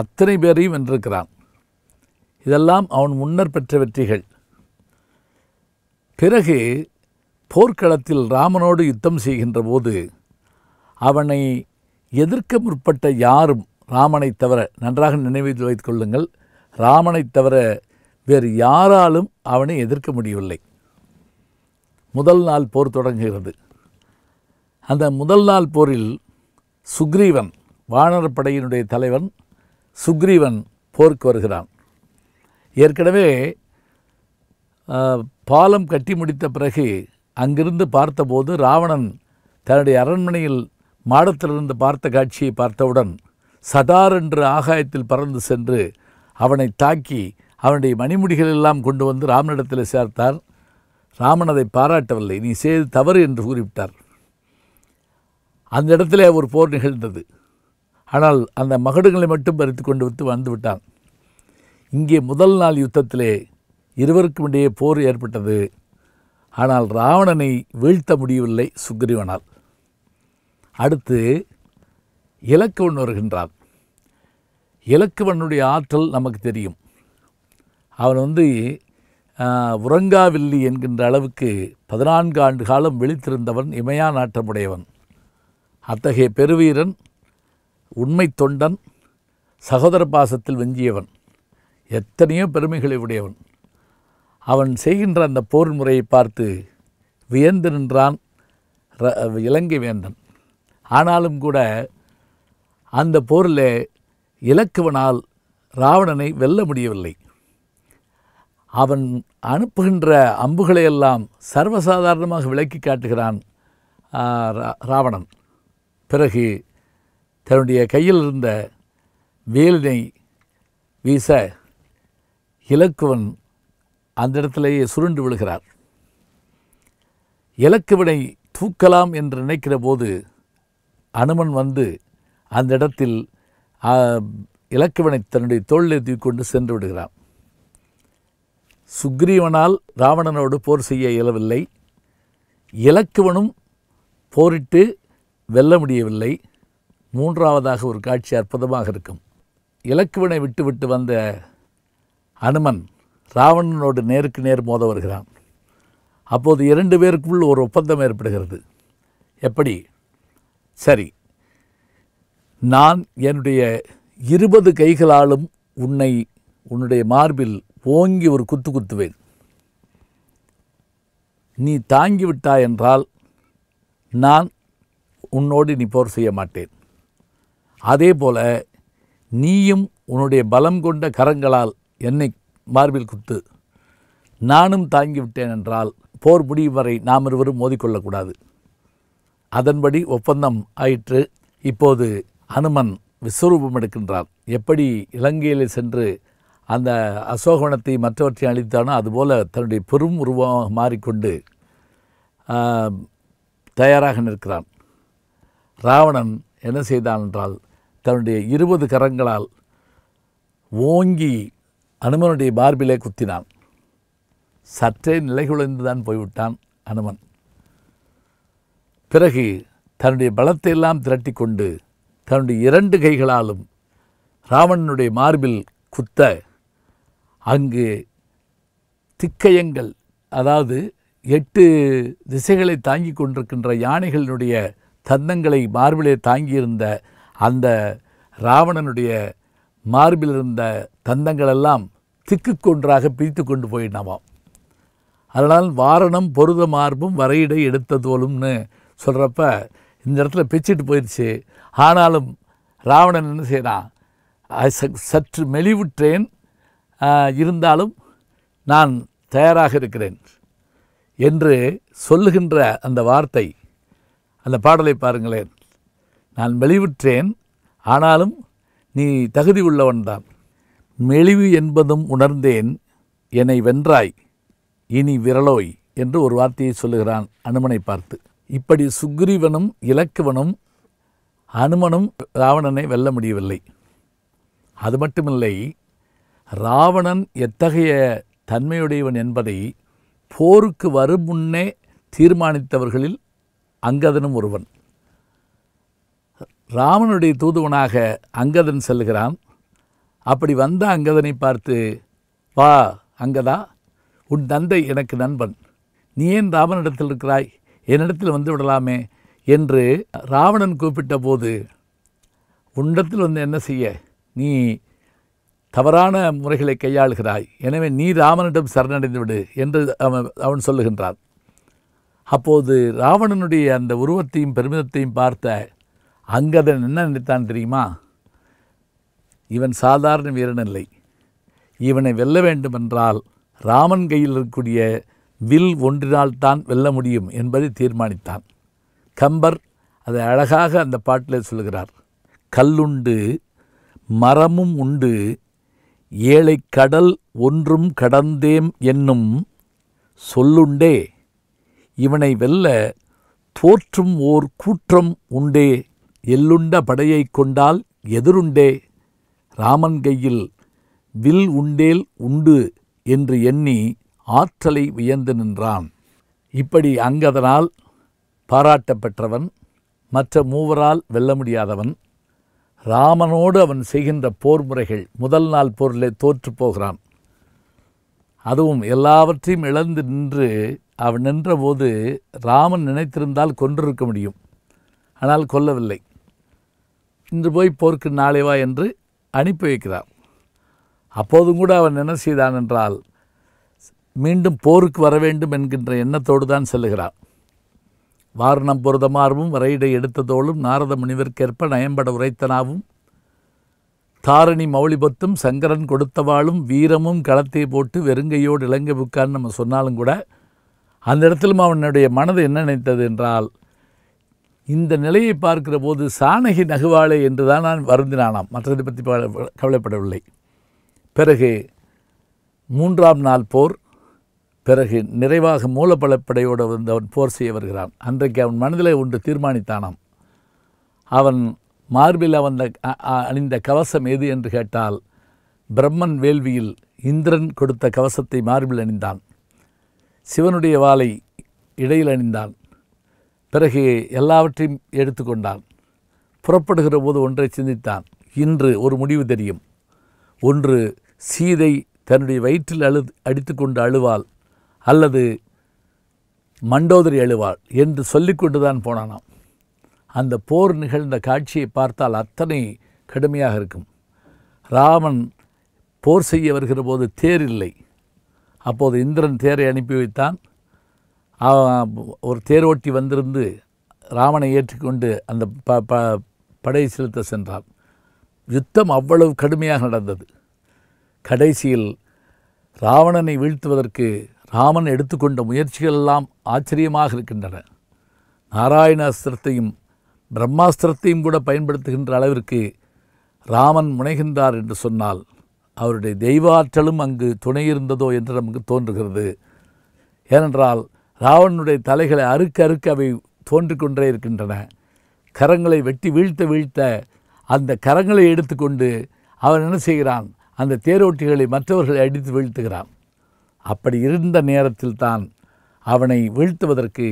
அத்தனை பேரையும் வென்றிருக்கிறான் இதெல்லாம் அவன் முன்னர் பெற்ற வெற்றிகள் பிறகு போர்க்களத்தில் ராமனோடு யுத்தம் செய்கின்ற போது அவனை எதிர்க்க முற்பட்ட யாரும் ராமனை தவிர நன்றாக நினைவில் வைத்துக் கொள்ளுங்கள் ராமனை தவிர வேறு யாராலும் அவனை எதிர்க்க முடியவில்லை முதல் நாள் போர் தொடங்குகிறது அந்த முதல் நாள் போரில் சுக்ரீவன் வானரப்படையினுடைய தலைவன் சுக்ரீவன் போருக்கு வருகிறான் ஏற்கனவே பாலம் கட்டி முடித்த பிறகு அங்கிருந்து பார்த்தபோது ராவணன் தன்னுடைய அரண்மனையில் மாடத்திலிருந்து பார்த்த காட்சியை பார்த்தவுடன் சதார் என்று ஆகாயத்தில் பறந்து சென்று அவனை தாக்கி அவனுடைய மணிமுடிகள் எல்லாம் கொண்டு வந்து ராமனிடத்தில் சேர்த்தார் ராமன் அதை பாராட்டவில்லை நீ செய்து தவறு என்று கூறிவிட்டார் அந்த இடத்துல ஒரு போர் நிகழ்ந்தது ஆனால் அந்த மகடுகளை மட்டும் பறித்து கொண்டு விட்டு வந்து விட்டான் இங்கே முதல் நாள் யுத்தத்திலே இருவருக்கும் இடையே போர் ஏற்பட்டது ஆனால் ராவணனை வீழ்த்த முடியவில்லை சுக்ரீவனால் அடுத்து இலக்குவன் வருகின்றான் இலக்குவனுடைய ஆற்றல் நமக்கு தெரியும் அவன் வந்து உறங்காவில்லி என்கின்ற அளவுக்கு பதினான்கு ஆண்டு காலம் விழித்திருந்தவன் இமையான் நாட்டமுடையவன் அத்தகைய பெருவீரன் உண்மை தொண்டன் சகோதர பாசத்தில் வெஞ்சியவன் எத்தனையோ பெருமைகளை உடையவன் அவன் செய்கின்ற அந்த போர் முறையை பார்த்து வியந்து நின்றான் ர இலங்கை வேந்தன் ஆனாலும் கூட அந்த போரில் இலக்குவனால் ராவணனை வெல்ல முடியவில்லை அவன் அனுப்புகின்ற அம்புகளையெல்லாம் சர்வசாதாரணமாக விளக்கி காட்டுகிறான் ராவணன் பிறகு தன்னுடைய கையில் இருந்த வேலினை வீச இலக்குவன் அந்த இடத்திலேயே சுருண்டு விழுகிறார் இலக்குவனை தூக்கலாம் என்று நினைக்கிற போது அனுமன் வந்து அந்த இடத்தில் இலக்குவனை தன்னுடைய தோளில் தூக்கொண்டு சென்று விடுகிறான் சுக்ரீவனால் ராவணனோடு போர் செய்ய இயலவில்லை இலக்குவனும் போரிட்டு வெல்ல முடியவில்லை மூன்றாவதாக ஒரு காட்சி அற்புதமாக இருக்கும் இலக்குவனை விட்டுவிட்டு வந்த அனுமன் ராவணனோடு நேருக்கு நேர் மோத வருகிறான் அப்போது இரண்டு பேருக்குள் ஒரு ஒப்பந்தம் ஏற்படுகிறது எப்படி சரி நான் என்னுடைய இருபது கைகளாலும் உன்னை உன்னுடைய மார்பில் ஓங்கி ஒரு குத்து குத்துவேன் நீ தாங்கிவிட்டாய் என்றால் நான் உன்னோடு நீ போர் செய்ய மாட்டேன் அதே போல நீயும் உன்னுடைய பலம் கொண்ட கரங்களால் என்னை மார்பில் குத்து நானும் தாங்கி விட்டேன் என்றால் போர் முடியும் வரை நாம் இருவரும் மோதிக்கொள்ளக்கூடாது அதன்படி ஒப்பந்தம் ஆயிற்று இப்போது அனுமன் விஸ்வரூபம் எடுக்கின்றார் எப்படி இலங்கையில் சென்று அந்த அசோகவனத்தை மற்றவற்றை அளித்தானோ அதுபோல் தன்னுடைய பெரும் உருவமாக மாறிக்கொண்டு தயாராக நிற்கிறான் ராவணன் என்ன செய்தான் என்றால் தன்னுடைய இருபது கரங்களால் ஓங்கி அனுமனுடைய மார்பிலே குத்தினான் சற்றே நிலைகுலைந்து தான் போய்விட்டான் அனுமன் பிறகு தன்னுடைய பலத்தை எல்லாம் திரட்டி கொண்டு தன்னுடைய இரண்டு கைகளாலும் ராவணனுடைய மார்பில் குத்த அங்கு திக்கயங்கள் அதாவது எட்டு திசைகளை தாங்கி கொண்டிருக்கின்ற யானைகளினுடைய தந்தங்களை மார்பிலே தாங்கியிருந்த அந்த ராவணனுடைய மார்பில் இருந்த தந்தங்களெல்லாம் திக்கு கொன்றாக பிரித்து கொண்டு போயிடவாம் அதனால் வாரணம் பொருத மார்பும் வரையிடை எடுத்த தோலும்னு சொல்கிறப்ப இந்த இடத்துல பிச்சுட்டு போயிடுச்சு ஆனாலும் ராவணன் என்ன செய்கிறான் சற்று மெலிவுற்றேன் இருந்தாலும் நான் தயாராக இருக்கிறேன் என்று சொல்லுகின்ற அந்த வார்த்தை அந்த பாடலை பாருங்களேன் நான் மெலிவுற்றேன் ஆனாலும் நீ தகுதி உள்ளவன்தான் மெலிவு என்பதும் உணர்ந்தேன் என்னை வென்றாய் இனி விரலோய் என்று ஒரு வார்த்தையை சொல்லுகிறான் அனுமனை பார்த்து இப்படி சுக்ரீவனும் இலக்குவனும் அனுமனும் ராவணனை வெல்ல முடியவில்லை அது மட்டுமில்லை ராவணன் எத்தகைய தன்மையுடையவன் என்பதை போருக்கு வரும் முன்னே தீர்மானித்தவர்களில் அங்கதனும் ஒருவன் ராமனுடைய தூதுவனாக அங்கதன் செல்கிறான் அப்படி வந்த அங்கதனை பார்த்து வா அங்கதா உன் தந்தை எனக்கு நண்பன் நீ ஏன் ராமனிடத்தில் இருக்கிறாய் என்னிடத்தில் வந்து விடலாமே என்று ராவணன் கூப்பிட்ட போது உன்னிடத்தில் வந்து என்ன செய்ய நீ தவறான முறைகளை கையாளுகிறாய் எனவே நீ ராமனிடம் சரணடைந்து விடு என்று அவன் அவன் சொல்லுகின்றான் அப்போது ராவணனுடைய அந்த உருவத்தையும் பெருமிதத்தையும் பார்த்த அங்கதன் என்ன நினைத்தான் தெரியுமா இவன் சாதாரண வீரன் இல்லை இவனை வெல்ல வேண்டுமென்றால் ராமன் கையில் இருக்கக்கூடிய வில் ஒன்றினால் தான் வெல்ல முடியும் என்பதை தீர்மானித்தான் கம்பர் அதை அழகாக அந்த பாட்டில் சொல்கிறார் கல்லுண்டு மரமும் உண்டு ஏழை கடல் ஒன்றும் கடந்தேம் என்னும் சொல்லுண்டே இவனை வெல்ல தோற்றும் ஓர் கூற்றம் உண்டே எல்லுண்ட படையைக் கொண்டால் எதிருண்டே ராமன் கையில் வில் உண்டேல் உண்டு என்று எண்ணி ஆற்றலை வியந்து நின்றான் இப்படி அங்கதனால் பாராட்ட பெற்றவன் மற்ற மூவரால் வெல்ல முடியாதவன் ராமனோடு அவன் செய்கின்ற போர் முறைகள் முதல் நாள் போரிலே தோற்று போகிறான் அதுவும் எல்லாவற்றையும் இழந்து நின்று அவன் நின்றபோது ராமன் நினைத்திருந்தால் கொன்றிருக்க முடியும் ஆனால் கொல்லவில்லை இன்று போய் போர்க்கு நாளை வா என்று அனுப்பி வைக்கிறார் அப்போதும் கூட அவன் என்ன செய்தான் என்றால் மீண்டும் போருக்கு வர வேண்டும் என்கின்ற எண்ணத்தோடு தான் செல்லுகிறான் வாரணம் பொருதமார்வும் வரையிடை எடுத்ததோளும் நாரத முனிவர்க்கேற்ப நயம்பட உரைத்தனாவும் தாரணி மௌலிபத்தும் சங்கரன் கொடுத்தவாளும் வீரமும் களத்தை போட்டு வெறுங்கையோடு இலங்கை புக்கான்னு நம்ம சொன்னாலும் கூட அந்த இடத்திலும் அவனுடைய மனது என்ன நினைத்தது என்றால் இந்த நிலையை பார்க்கிற போது சாணகி நகுவாளே என்றுதான் நான் வருந்தினானாம் மற்றதை பற்றி கவலைப்படவில்லை பிறகு மூன்றாம் நாள் போர் பிறகு நிறைவாக மூலப்பலப்படையோடு வந்து அவன் போர் செய்ய வருகிறான் அன்றைக்கு அவன் மனதில் ஒன்று தீர்மானித்தானாம் அவன் மார்பில் அவன் அணிந்த கவசம் எது என்று கேட்டால் பிரம்மன் வேள்வியில் இந்திரன் கொடுத்த கவசத்தை மார்பில் அணிந்தான் சிவனுடைய வாளை இடையில் அணிந்தான் பிறகு எல்லாவற்றையும் எடுத்துக்கொண்டான் புறப்படுகிற போது ஒன்றை சிந்தித்தான் இன்று ஒரு முடிவு தெரியும் ஒன்று சீதை தன்னுடைய வயிற்றில் அழு அடித்து கொண்டு அழுவாள் அல்லது மண்டோதரி அழுவாள் என்று சொல்லிக்கொண்டு தான் போனானாம் அந்த போர் நிகழ்ந்த காட்சியை பார்த்தால் அத்தனை கடுமையாக இருக்கும் ராமன் போர் செய்ய வருகிற போது தேர் இல்லை அப்போது இந்திரன் தேரை அனுப்பி வைத்தான் ஒரு தேரோட்டி வந்திருந்து ராவனை ஏற்றிக்கொண்டு அந்த ப ப படை செலுத்த சென்றார் யுத்தம் அவ்வளவு கடுமையாக நடந்தது கடைசியில் ராவணனை வீழ்த்துவதற்கு ராமன் எடுத்துக்கொண்ட முயற்சிகள் எல்லாம் ஆச்சரியமாக இருக்கின்றன நாராயணாஸ்திரத்தையும் பிரம்மாஸ்திரத்தையும் கூட பயன்படுத்துகின்ற அளவிற்கு ராமன் முனைகின்றார் என்று சொன்னால் அவருடைய தெய்வாற்றலும் அங்கு துணை இருந்ததோ என்று நமக்கு தோன்றுகிறது ஏனென்றால் ராவனுடைய தலைகளை அறுக்க அறுக்க அவை தோன்றிக் கொண்டே இருக்கின்றன கரங்களை வெட்டி வீழ்த்த வீழ்த்த அந்த கரங்களை எடுத்துக்கொண்டு அவன் என்ன செய்கிறான் அந்த தேரோட்டிகளை மற்றவர்களை அடித்து வீழ்த்துகிறான் அப்படி இருந்த நேரத்தில் தான் அவனை வீழ்த்துவதற்கு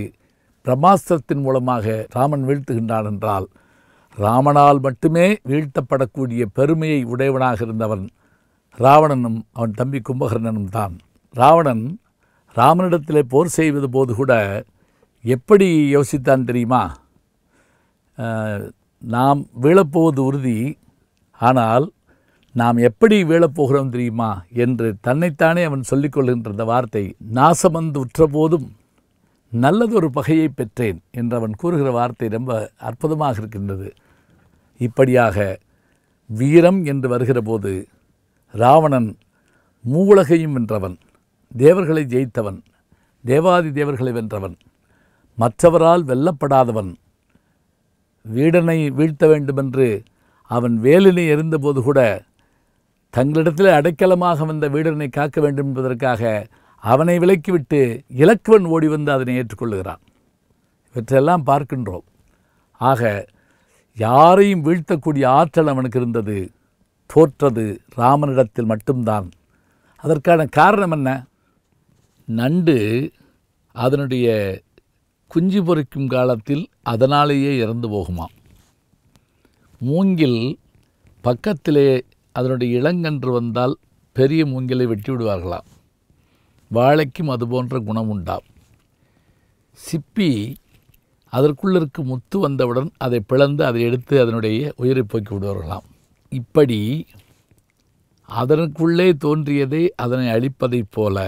பிரம்மாஸ்திரத்தின் மூலமாக ராமன் வீழ்த்துகின்றான் என்றால் ராமனால் மட்டுமே வீழ்த்தப்படக்கூடிய பெருமையை உடையவனாக இருந்தவன் ராவணனும் அவன் தம்பி கும்பகர்ணனும் தான் ராவணன் ராமனிடத்தில் போர் செய்வது போது கூட எப்படி யோசித்தான் தெரியுமா நாம் வீழப்போவது உறுதி ஆனால் நாம் எப்படி வீழப்போகிறோம் தெரியுமா என்று தன்னைத்தானே அவன் சொல்லிக்கொள்கின்ற அந்த வார்த்தை நாசமந்து உற்றபோதும் நல்லதொரு பகையை பெற்றேன் என்று அவன் கூறுகிற வார்த்தை ரொம்ப அற்புதமாக இருக்கின்றது இப்படியாக வீரம் என்று வருகிற போது ராவணன் மூவுலகையும் வென்றவன் தேவர்களை ஜெயித்தவன் தேவாதி தேவர்களை வென்றவன் மற்றவரால் வெல்லப்படாதவன் வீடனை வீழ்த்த வேண்டுமென்று அவன் வேலினை எறிந்தபோது கூட தங்களிடத்தில் அடைக்கலமாக வந்த வீடனை காக்க வேண்டும் என்பதற்காக அவனை விலக்கிவிட்டு இலக்குவன் ஓடி வந்து அதனை ஏற்றுக்கொள்கிறான் இவற்றையெல்லாம் பார்க்கின்றோம் ஆக யாரையும் வீழ்த்தக்கூடிய ஆற்றல் அவனுக்கு இருந்தது தோற்றது ராமனிடத்தில் மட்டும்தான் அதற்கான காரணம் என்ன நண்டு அதனுடைய குஞ்சு பொறிக்கும் காலத்தில் அதனாலேயே இறந்து போகுமா மூங்கில் பக்கத்திலே அதனுடைய இளங்கன்று வந்தால் பெரிய மூங்கிலை வெட்டி விடுவார்களாம் வாழைக்கும் அதுபோன்ற குணம் உண்டாம் சிப்பி இருக்கு முத்து வந்தவுடன் அதை பிளந்து அதை எடுத்து அதனுடைய உயிரை போக்கி விடுவார்களாம் இப்படி அதனுக்குள்ளே தோன்றியதை அதனை அழிப்பதைப் போல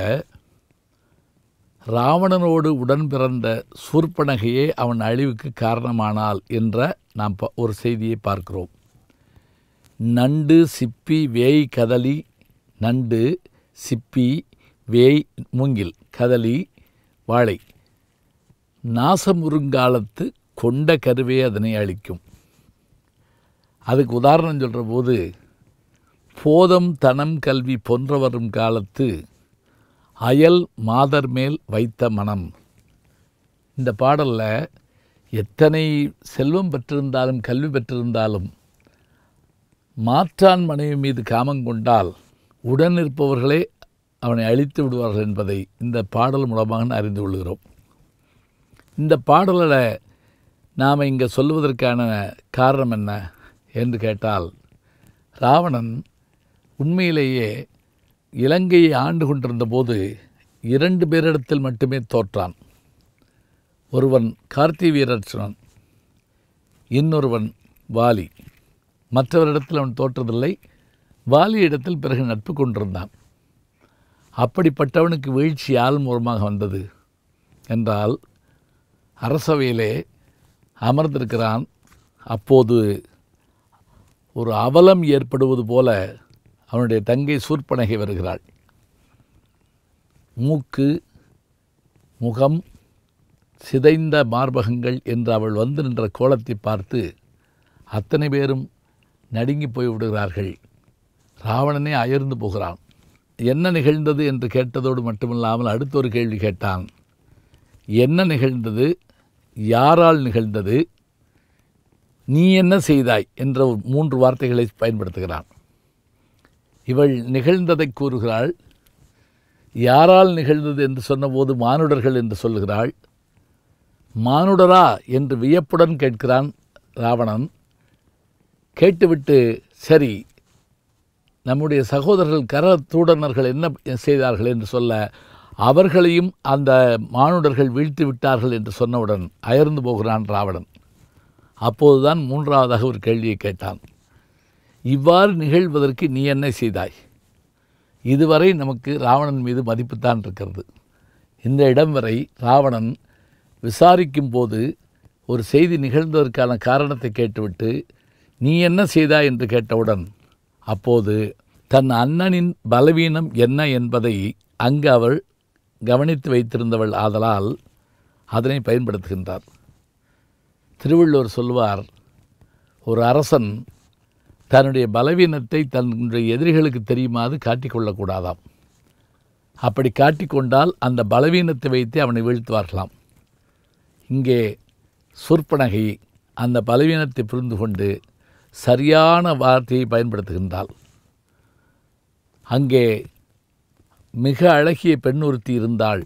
ராவணனோடு உடன் பிறந்த சூர்பனகையே அவன் அழிவுக்கு காரணமானால் என்ற நாம் ஒரு செய்தியை பார்க்கிறோம் நண்டு சிப்பி வேய் கதலி நண்டு சிப்பி வேய் மூங்கில் கதலி வாழை நாசமுருங்காலத்து கொண்ட கருவே அதனை அளிக்கும் அதுக்கு உதாரணம் சொல்கிற போது போதம் தனம் கல்வி போன்ற வரும் காலத்து அயல் மாதர் மேல் வைத்த மனம் இந்த பாடலில் எத்தனை செல்வம் பெற்றிருந்தாலும் கல்வி பெற்றிருந்தாலும் மாற்றான் மனைவி மீது காமம் கொண்டால் உடன் இருப்பவர்களே அவனை அழித்து விடுவார்கள் என்பதை இந்த பாடல் மூலமாக அறிந்து கொள்கிறோம் இந்த பாடலில் நாம் இங்கே சொல்லுவதற்கான காரணம் என்ன என்று கேட்டால் ராவணன் உண்மையிலேயே இலங்கையை ஆண்டு கொண்டிருந்த போது இரண்டு பேரிடத்தில் மட்டுமே தோற்றான் ஒருவன் கார்த்தி வீரர்சனன் இன்னொருவன் வாலி மற்றவரிடத்தில் அவன் தோற்றதில்லை வாலி இடத்தில் பிறகு நட்பு கொண்டிருந்தான் அப்படிப்பட்டவனுக்கு வீழ்ச்சி ஆள் மூலமாக வந்தது என்றால் அரசவையிலே அமர்ந்திருக்கிறான் அப்போது ஒரு அவலம் ஏற்படுவது போல அவனுடைய தங்கை சூர்பனகை வருகிறாள் மூக்கு முகம் சிதைந்த மார்பகங்கள் என்று அவள் வந்து நின்ற கோலத்தை பார்த்து அத்தனை பேரும் நடுங்கி போய்விடுகிறார்கள் ராவணனே அயர்ந்து போகிறான் என்ன நிகழ்ந்தது என்று கேட்டதோடு மட்டுமில்லாமல் அடுத்த ஒரு கேள்வி கேட்டான் என்ன நிகழ்ந்தது யாரால் நிகழ்ந்தது நீ என்ன செய்தாய் என்ற மூன்று வார்த்தைகளை பயன்படுத்துகிறான் இவள் நிகழ்ந்ததை கூறுகிறாள் யாரால் நிகழ்ந்தது என்று சொன்னபோது மானுடர்கள் என்று சொல்கிறாள் மானுடரா என்று வியப்புடன் கேட்கிறான் ராவணன் கேட்டுவிட்டு சரி நம்முடைய சகோதரர்கள் கரத்தூடனர்கள் என்ன செய்தார்கள் என்று சொல்ல அவர்களையும் அந்த மானுடர்கள் வீழ்த்து விட்டார்கள் என்று சொன்னவுடன் அயர்ந்து போகிறான் ராவணன் அப்போதுதான் மூன்றாவதாக ஒரு கேள்வியை கேட்டான் இவ்வாறு நிகழ்வதற்கு நீ என்ன செய்தாய் இதுவரை நமக்கு ராவணன் மீது மதிப்புத்தான் இருக்கிறது இந்த இடம் வரை ராவணன் விசாரிக்கும் போது ஒரு செய்தி நிகழ்ந்ததற்கான காரணத்தை கேட்டுவிட்டு நீ என்ன செய்தாய் என்று கேட்டவுடன் அப்போது தன் அண்ணனின் பலவீனம் என்ன என்பதை அங்கு அவள் கவனித்து வைத்திருந்தவள் ஆதலால் அதனை பயன்படுத்துகின்றார் திருவள்ளுவர் சொல்வார் ஒரு அரசன் தன்னுடைய பலவீனத்தை தன்னுடைய எதிரிகளுக்கு தெரியுமாது காட்டிக்கொள்ளக்கூடாதாம் அப்படி காட்டிக்கொண்டால் அந்த பலவீனத்தை வைத்து அவனை வீழ்த்துவார்களாம் இங்கே சொற்பனகை அந்த பலவீனத்தை புரிந்து கொண்டு சரியான வார்த்தையை பயன்படுத்துகின்றாள் அங்கே மிக அழகிய பெண் ஒருத்தி இருந்தாள்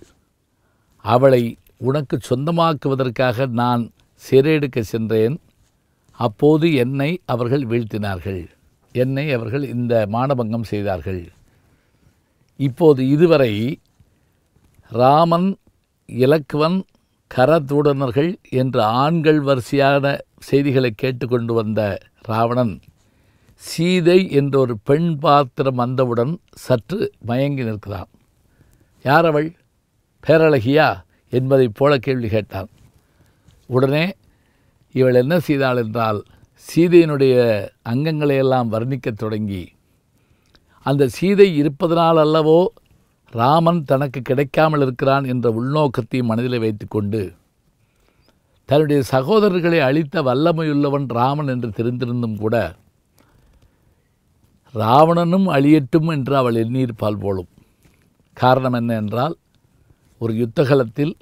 அவளை உனக்கு சொந்தமாக்குவதற்காக நான் சிறையெடுக்க சென்றேன் அப்போது என்னை அவர்கள் வீழ்த்தினார்கள் என்னை அவர்கள் இந்த மானபங்கம் செய்தார்கள் இப்போது இதுவரை ராமன் இலக்குவன் கரதூடனர்கள் என்ற ஆண்கள் வரிசையான செய்திகளை கேட்டுக்கொண்டு வந்த ராவணன் சீதை என்ற ஒரு பெண் பாத்திரம் வந்தவுடன் சற்று மயங்கி நிற்கிறான் யார் அவள் பேரழகியா என்பதைப் போல கேள்வி கேட்டான் உடனே இவள் என்ன செய்தாள் என்றால் சீதையினுடைய அங்கங்களை எல்லாம் வர்ணிக்க தொடங்கி அந்த சீதை இருப்பதனால் அல்லவோ ராமன் தனக்கு கிடைக்காமல் இருக்கிறான் என்ற உள்நோக்கத்தையும் மனதில் வைத்துக்கொண்டு தன்னுடைய சகோதரர்களை அழித்த வல்லமையுள்ளவன் ராமன் என்று தெரிந்திருந்தும் கூட ராவணனும் அழியட்டும் என்று அவள் எண்ணீர்ப்பால் போலும் காரணம் என்ன என்றால் ஒரு யுத்தகலத்தில்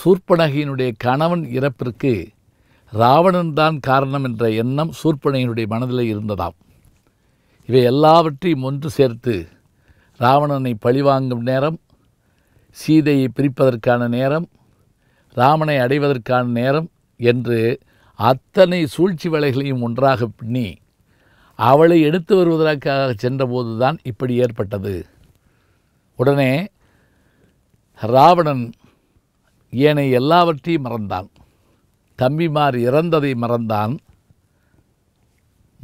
சூர்பனகையினுடைய கணவன் இறப்பிற்கு ராவணன் தான் காரணம் என்ற எண்ணம் சூர்பனையினுடைய மனதில் இருந்ததாம் இவை எல்லாவற்றையும் ஒன்று சேர்த்து ராவணனை பழிவாங்கும் நேரம் சீதையை பிரிப்பதற்கான நேரம் ராமனை அடைவதற்கான நேரம் என்று அத்தனை சூழ்ச்சி வேலைகளையும் ஒன்றாக பின்னி அவளை எடுத்து வருவதற்காக சென்றபோது தான் இப்படி ஏற்பட்டது உடனே ராவணன் ஏனை எல்லாவற்றையும் மறந்தான் தம்பிமார் இறந்ததை மறந்தான்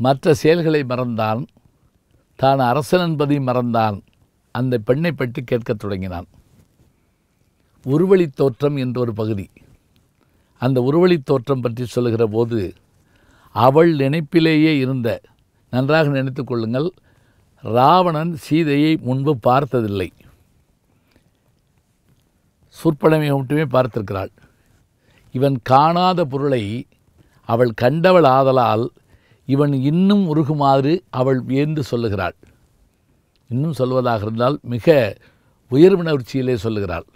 மற்ற செயல்களை மறந்தான் தான் அரசன் என்பதை மறந்தான் அந்த பெண்ணை பற்றி கேட்கத் தொடங்கினான் உருவழி தோற்றம் ஒரு பகுதி அந்த உருவழி தோற்றம் பற்றி சொல்லுகிற போது அவள் நினைப்பிலேயே இருந்த நன்றாக நினைத்து கொள்ளுங்கள் ராவணன் சீதையை முன்பு பார்த்ததில்லை சொற்படமை மட்டுமே பார்த்திருக்கிறாள் இவன் காணாத பொருளை அவள் கண்டவள் ஆதலால் இவன் இன்னும் உருகுமாறு அவள் வியந்து சொல்லுகிறாள் இன்னும் சொல்வதாக இருந்தால் மிக உயர்வுணர்ச்சியிலே சொல்லுகிறாள்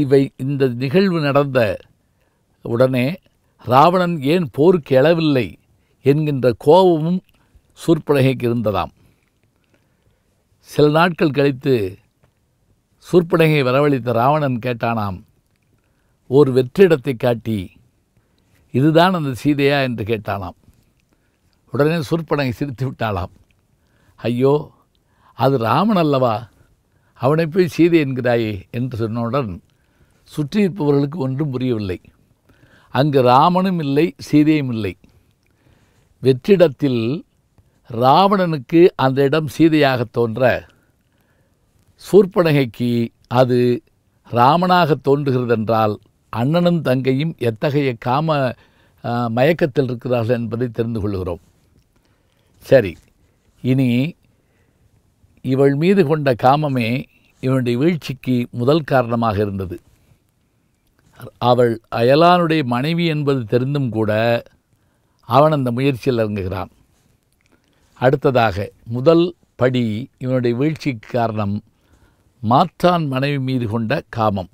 இவை இந்த நிகழ்வு நடந்த உடனே ராவணன் ஏன் போருக்கு எழவில்லை என்கின்ற கோபமும் சூர்பனகைக்கு இருந்ததாம் சில நாட்கள் கழித்து சூர்பனகை வரவழைத்த ராவணன் கேட்டானாம் ஒரு வெற்றிடத்தை காட்டி இதுதான் அந்த சீதையா என்று கேட்டாலாம் உடனே சுற்படங்கை சிரித்து விட்டாளாம் ஐயோ அது ராமன் அல்லவா அவனை போய் சீதை என்கிறாயே என்று சொன்னவுடன் சுற்றியிருப்பவர்களுக்கு ஒன்றும் புரியவில்லை அங்கு ராமனும் இல்லை சீதையும் இல்லை வெற்றிடத்தில் ராவணனுக்கு அந்த இடம் சீதையாக தோன்ற சூர்பனகைக்கு அது ராமனாக தோன்றுகிறதென்றால் அண்ணனும் தங்கையும் எத்தகைய காம மயக்கத்தில் இருக்கிறார்கள் என்பதை தெரிந்து கொள்கிறோம் சரி இனி இவள் மீது கொண்ட காமமே இவனுடைய வீழ்ச்சிக்கு முதல் காரணமாக இருந்தது அவள் அயலானுடைய மனைவி என்பது தெரிந்தும் கூட அவன் அந்த முயற்சியில் இறங்குகிறான் அடுத்ததாக முதல் படி இவனுடைய வீழ்ச்சிக்கு காரணம் மாற்றான் மனைவி மீது கொண்ட காமம்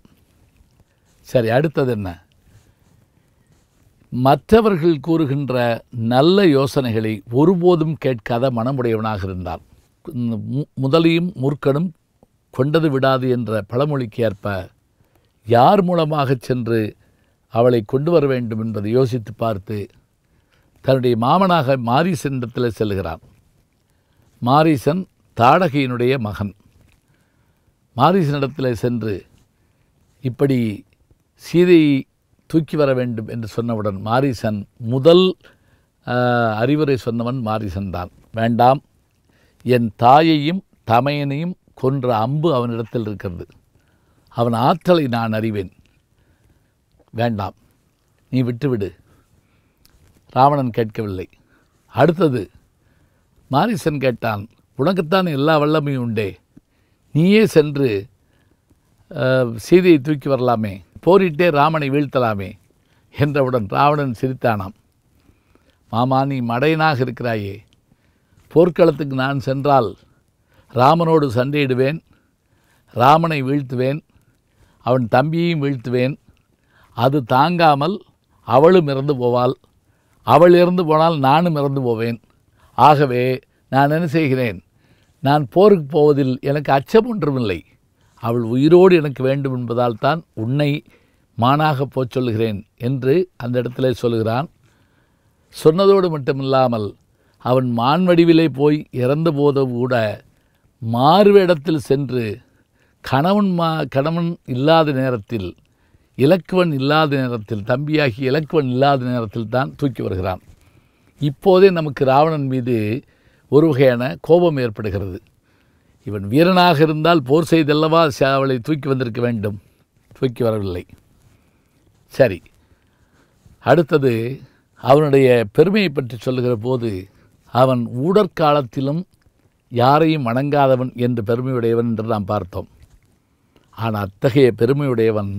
சரி அடுத்தது என்ன மற்றவர்கள் கூறுகின்ற நல்ல யோசனைகளை ஒருபோதும் கேட்காத மனமுடையவனாக இருந்தார் முதலையும் முற்கனும் கொண்டது விடாது என்ற பழமொழிக்கு ஏற்ப யார் மூலமாக சென்று அவளை கொண்டு வர வேண்டும் என்பதை யோசித்து பார்த்து தன்னுடைய மாமனாக மாரிசனிடத்தில் செல்கிறான் மாரீசன் தாடகையினுடைய மகன் மாரிசனிடத்தில் சென்று இப்படி சீதையை தூக்கி வர வேண்டும் என்று சொன்னவுடன் மாரிசன் முதல் அறிவுரை சொன்னவன் மாரிசன் தான் வேண்டாம் என் தாயையும் தமையனையும் கொன்ற அம்பு அவனிடத்தில் இருக்கிறது அவன் ஆற்றலை நான் அறிவேன் வேண்டாம் நீ விட்டுவிடு ராவணன் கேட்கவில்லை அடுத்தது மாரிசன் கேட்டான் உனக்குத்தான் எல்லா வல்லமையும் உண்டே நீயே சென்று சீதையை தூக்கி வரலாமே போரிட்டே ராமனை வீழ்த்தலாமே என்றவுடன் ராவணன் சிரித்தானாம் மாமா நீ மடையனாக இருக்கிறாயே போர்க்களத்துக்கு நான் சென்றால் ராமனோடு சண்டையிடுவேன் ராமனை வீழ்த்துவேன் அவன் தம்பியையும் வீழ்த்துவேன் அது தாங்காமல் அவளும் இறந்து போவாள் அவள் இறந்து போனால் நானும் இறந்து போவேன் ஆகவே நான் என்ன செய்கிறேன் நான் போருக்கு போவதில் எனக்கு அச்சம் ஒன்றுமில்லை அவள் உயிரோடு எனக்கு வேண்டும் என்பதால் தான் உன்னை மானாக போச் சொல்கிறேன் என்று அந்த இடத்துல சொல்கிறான் சொன்னதோடு மட்டுமில்லாமல் அவன் மான் வடிவிலே போய் இறந்த போதும் கூட மாறுவேடத்தில் சென்று கணவன் மா கணவன் இல்லாத நேரத்தில் இலக்குவன் இல்லாத நேரத்தில் தம்பியாகி இலக்குவன் இல்லாத நேரத்தில் தான் தூக்கி வருகிறான் இப்போதே நமக்கு ராவணன் மீது ஒரு வகையான கோபம் ஏற்படுகிறது இவன் வீரனாக இருந்தால் போர் செய்தல்லவா அவளை தூக்கி வந்திருக்க வேண்டும் தூக்கி வரவில்லை சரி அடுத்தது அவனுடைய பெருமையை பற்றி சொல்லுகிற போது அவன் ஊடற்காலத்திலும் யாரையும் வணங்காதவன் என்று பெருமையுடையவன் என்று நாம் பார்த்தோம் ஆனால் அத்தகைய பெருமையுடையவன்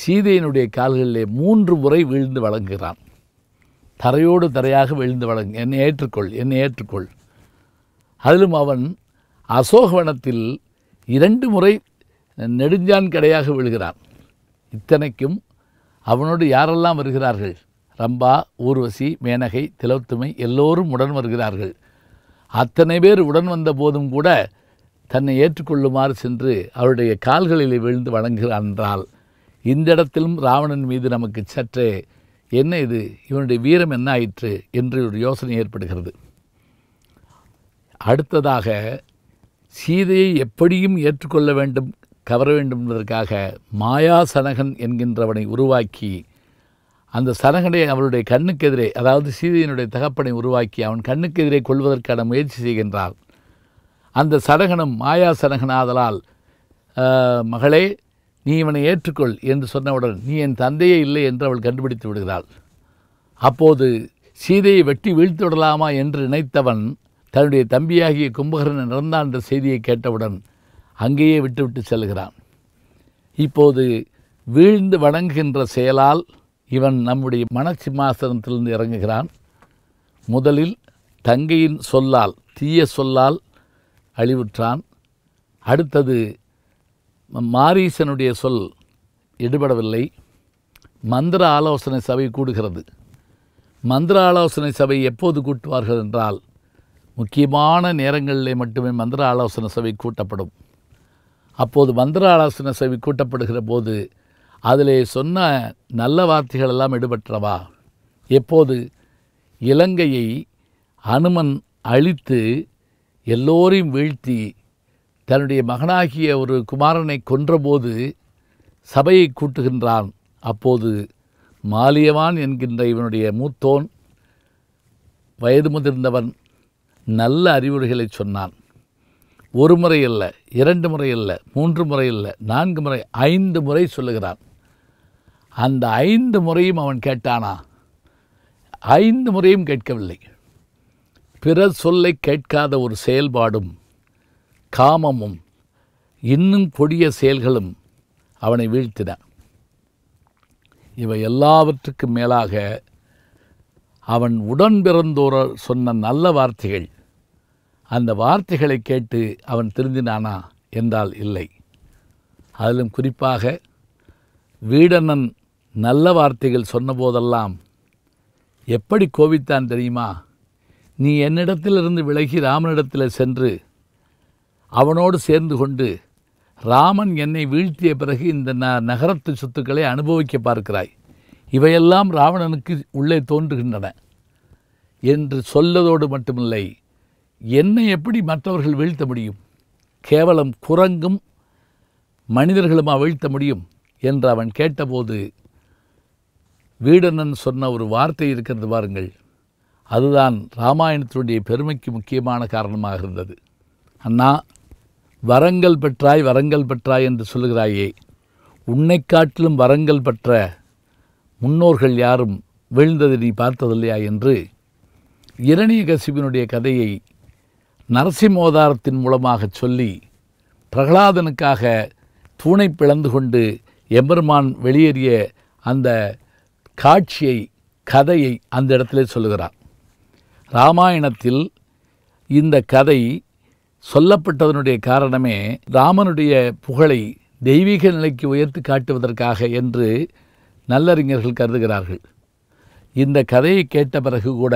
சீதையினுடைய கால்களிலே மூன்று முறை விழுந்து வழங்குகிறான் தரையோடு தரையாக விழுந்து வழங்கு என்னை ஏற்றுக்கொள் என்னை ஏற்றுக்கொள் அதிலும் அவன் அசோகவனத்தில் இரண்டு முறை நெடுஞ்சான் கடையாக விழுகிறான் இத்தனைக்கும் அவனோடு யாரெல்லாம் வருகிறார்கள் ரம்பா ஊர்வசி மேனகை திலோத்துமை எல்லோரும் உடன் வருகிறார்கள் அத்தனை பேர் உடன் வந்த போதும் கூட தன்னை ஏற்றுக்கொள்ளுமாறு சென்று அவருடைய கால்களில் விழுந்து வணங்குகிறான் என்றால் இந்த இடத்திலும் ராவணன் மீது நமக்கு சற்றே என்ன இது இவனுடைய வீரம் என்ன ஆயிற்று என்று ஒரு யோசனை ஏற்படுகிறது அடுத்ததாக சீதையை எப்படியும் ஏற்றுக்கொள்ள வேண்டும் கவர வேண்டும் என்பதற்காக மாயா சனகன் என்கின்றவனை உருவாக்கி அந்த சனகனை அவளுடைய கண்ணுக்கெதிரே அதாவது சீதையினுடைய தகப்பனை உருவாக்கி அவன் கண்ணுக்கு எதிரே கொள்வதற்கான முயற்சி செய்கின்றார் அந்த சனகனும் மாயா சனகனாதலால் மகளே நீ இவனை ஏற்றுக்கொள் என்று சொன்னவுடன் நீ என் தந்தையே இல்லை என்று அவள் கண்டுபிடித்து விடுகிறாள் அப்போது சீதையை வெட்டி வீழ்த்து விடலாமா என்று நினைத்தவன் தன்னுடைய தம்பியாகிய கும்பகரன் இறந்தான் என்ற செய்தியை கேட்டவுடன் அங்கேயே விட்டுவிட்டு செல்கிறான் இப்போது வீழ்ந்து வணங்குகின்ற செயலால் இவன் நம்முடைய மனசிம்மாசனத்திலிருந்து இறங்குகிறான் முதலில் தங்கையின் சொல்லால் தீய சொல்லால் அழிவுற்றான் அடுத்தது மாரீசனுடைய சொல் எடுபடவில்லை மந்திர ஆலோசனை சபை கூடுகிறது மந்திர ஆலோசனை சபை எப்போது கூட்டுவார்கள் என்றால் முக்கியமான நேரங்களில் மட்டுமே மந்திர ஆலோசனை சபை கூட்டப்படும் அப்போது மந்திர ஆலோசனை சபை கூட்டப்படுகிற போது அதில் சொன்ன நல்ல வார்த்தைகள் எல்லாம் எடுபற்றவா எப்போது இலங்கையை அனுமன் அழித்து எல்லோரையும் வீழ்த்தி தன்னுடைய மகனாகிய ஒரு குமாரனை கொன்றபோது சபையை கூட்டுகின்றான் அப்போது மாலியவான் என்கின்ற இவனுடைய மூத்தோன் வயது முதிர்ந்தவன் நல்ல அறிவுரைகளை சொன்னான் ஒரு முறை இல்லை இரண்டு முறை இல்லை மூன்று முறை அல்ல நான்கு முறை ஐந்து முறை சொல்லுகிறான் அந்த ஐந்து முறையும் அவன் கேட்டானா ஐந்து முறையும் கேட்கவில்லை பிறர் சொல்லை கேட்காத ஒரு செயல்பாடும் காமமும் இன்னும் கொடிய செயல்களும் அவனை வீழ்த்தின இவை எல்லாவற்றுக்கும் மேலாக அவன் உடன் சொன்ன நல்ல வார்த்தைகள் அந்த வார்த்தைகளை கேட்டு அவன் திருந்தினானா என்றால் இல்லை அதிலும் குறிப்பாக வீடனன் நல்ல வார்த்தைகள் சொன்னபோதெல்லாம் எப்படி கோவித்தான் தெரியுமா நீ என்னிடத்திலிருந்து விலகி ராமனிடத்தில் சென்று அவனோடு சேர்ந்து கொண்டு ராமன் என்னை வீழ்த்திய பிறகு இந்த ந நகரத்து சொத்துக்களை அனுபவிக்க பார்க்கிறாய் இவையெல்லாம் ராவணனுக்கு உள்ளே தோன்றுகின்றன என்று சொல்லதோடு மட்டுமில்லை என்னை எப்படி மற்றவர்கள் வீழ்த்த முடியும் கேவலம் குரங்கும் மனிதர்களுமா வீழ்த்த முடியும் என்று அவன் கேட்டபோது வீடனன் சொன்ன ஒரு வார்த்தை இருக்கிறது பாருங்கள் அதுதான் ராமாயணத்தினுடைய பெருமைக்கு முக்கியமான காரணமாக இருந்தது அண்ணா வரங்கள் பெற்றாய் வரங்கள் பெற்றாய் என்று சொல்லுகிறாயே உன்னை காட்டிலும் வரங்கள் பெற்ற முன்னோர்கள் யாரும் வீழ்ந்தது நீ பார்த்ததில்லையா என்று இரணிய கசிபினுடைய கதையை நரசிம்மோதாரத்தின் மூலமாக சொல்லி பிரகலாதனுக்காக தூணை பிளந்து கொண்டு எம்பெருமான் வெளியேறிய அந்த காட்சியை கதையை அந்த இடத்துல சொல்லுகிறார் ராமாயணத்தில் இந்த கதை சொல்லப்பட்டதனுடைய காரணமே ராமனுடைய புகழை தெய்வீக நிலைக்கு உயர்த்தி காட்டுவதற்காக என்று நல்லறிஞர்கள் கருதுகிறார்கள் இந்த கதையை கேட்ட பிறகு கூட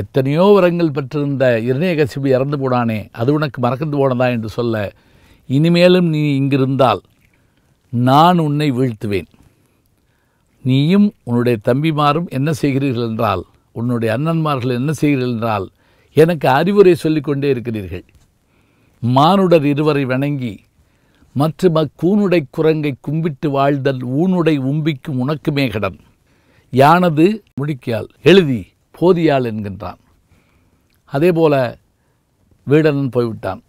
எத்தனையோ வரங்கள் பெற்றிருந்த இரணியகசிபு இறந்து போனானே அது உனக்கு மறக்கந்து போனதா என்று சொல்ல இனிமேலும் நீ இங்கிருந்தால் நான் உன்னை வீழ்த்துவேன் நீயும் உன்னுடைய தம்பிமாரும் என்ன செய்கிறீர்கள் என்றால் உன்னுடைய அண்ணன்மார்கள் என்ன செய்கிறீர்கள் என்றால் எனக்கு அறிவுரை சொல்லிக்கொண்டே இருக்கிறீர்கள் மானுடர் இருவரை வணங்கி மற்ற மக்கூனுடை குரங்கை கும்பிட்டு வாழ்தல் ஊனுடை உம்பிக்கும் உனக்குமே கடன் யானது முடிக்கால் எழுதி போதியாள் என்கின்றான் அதே போல் வீடனன் போய்விட்டான்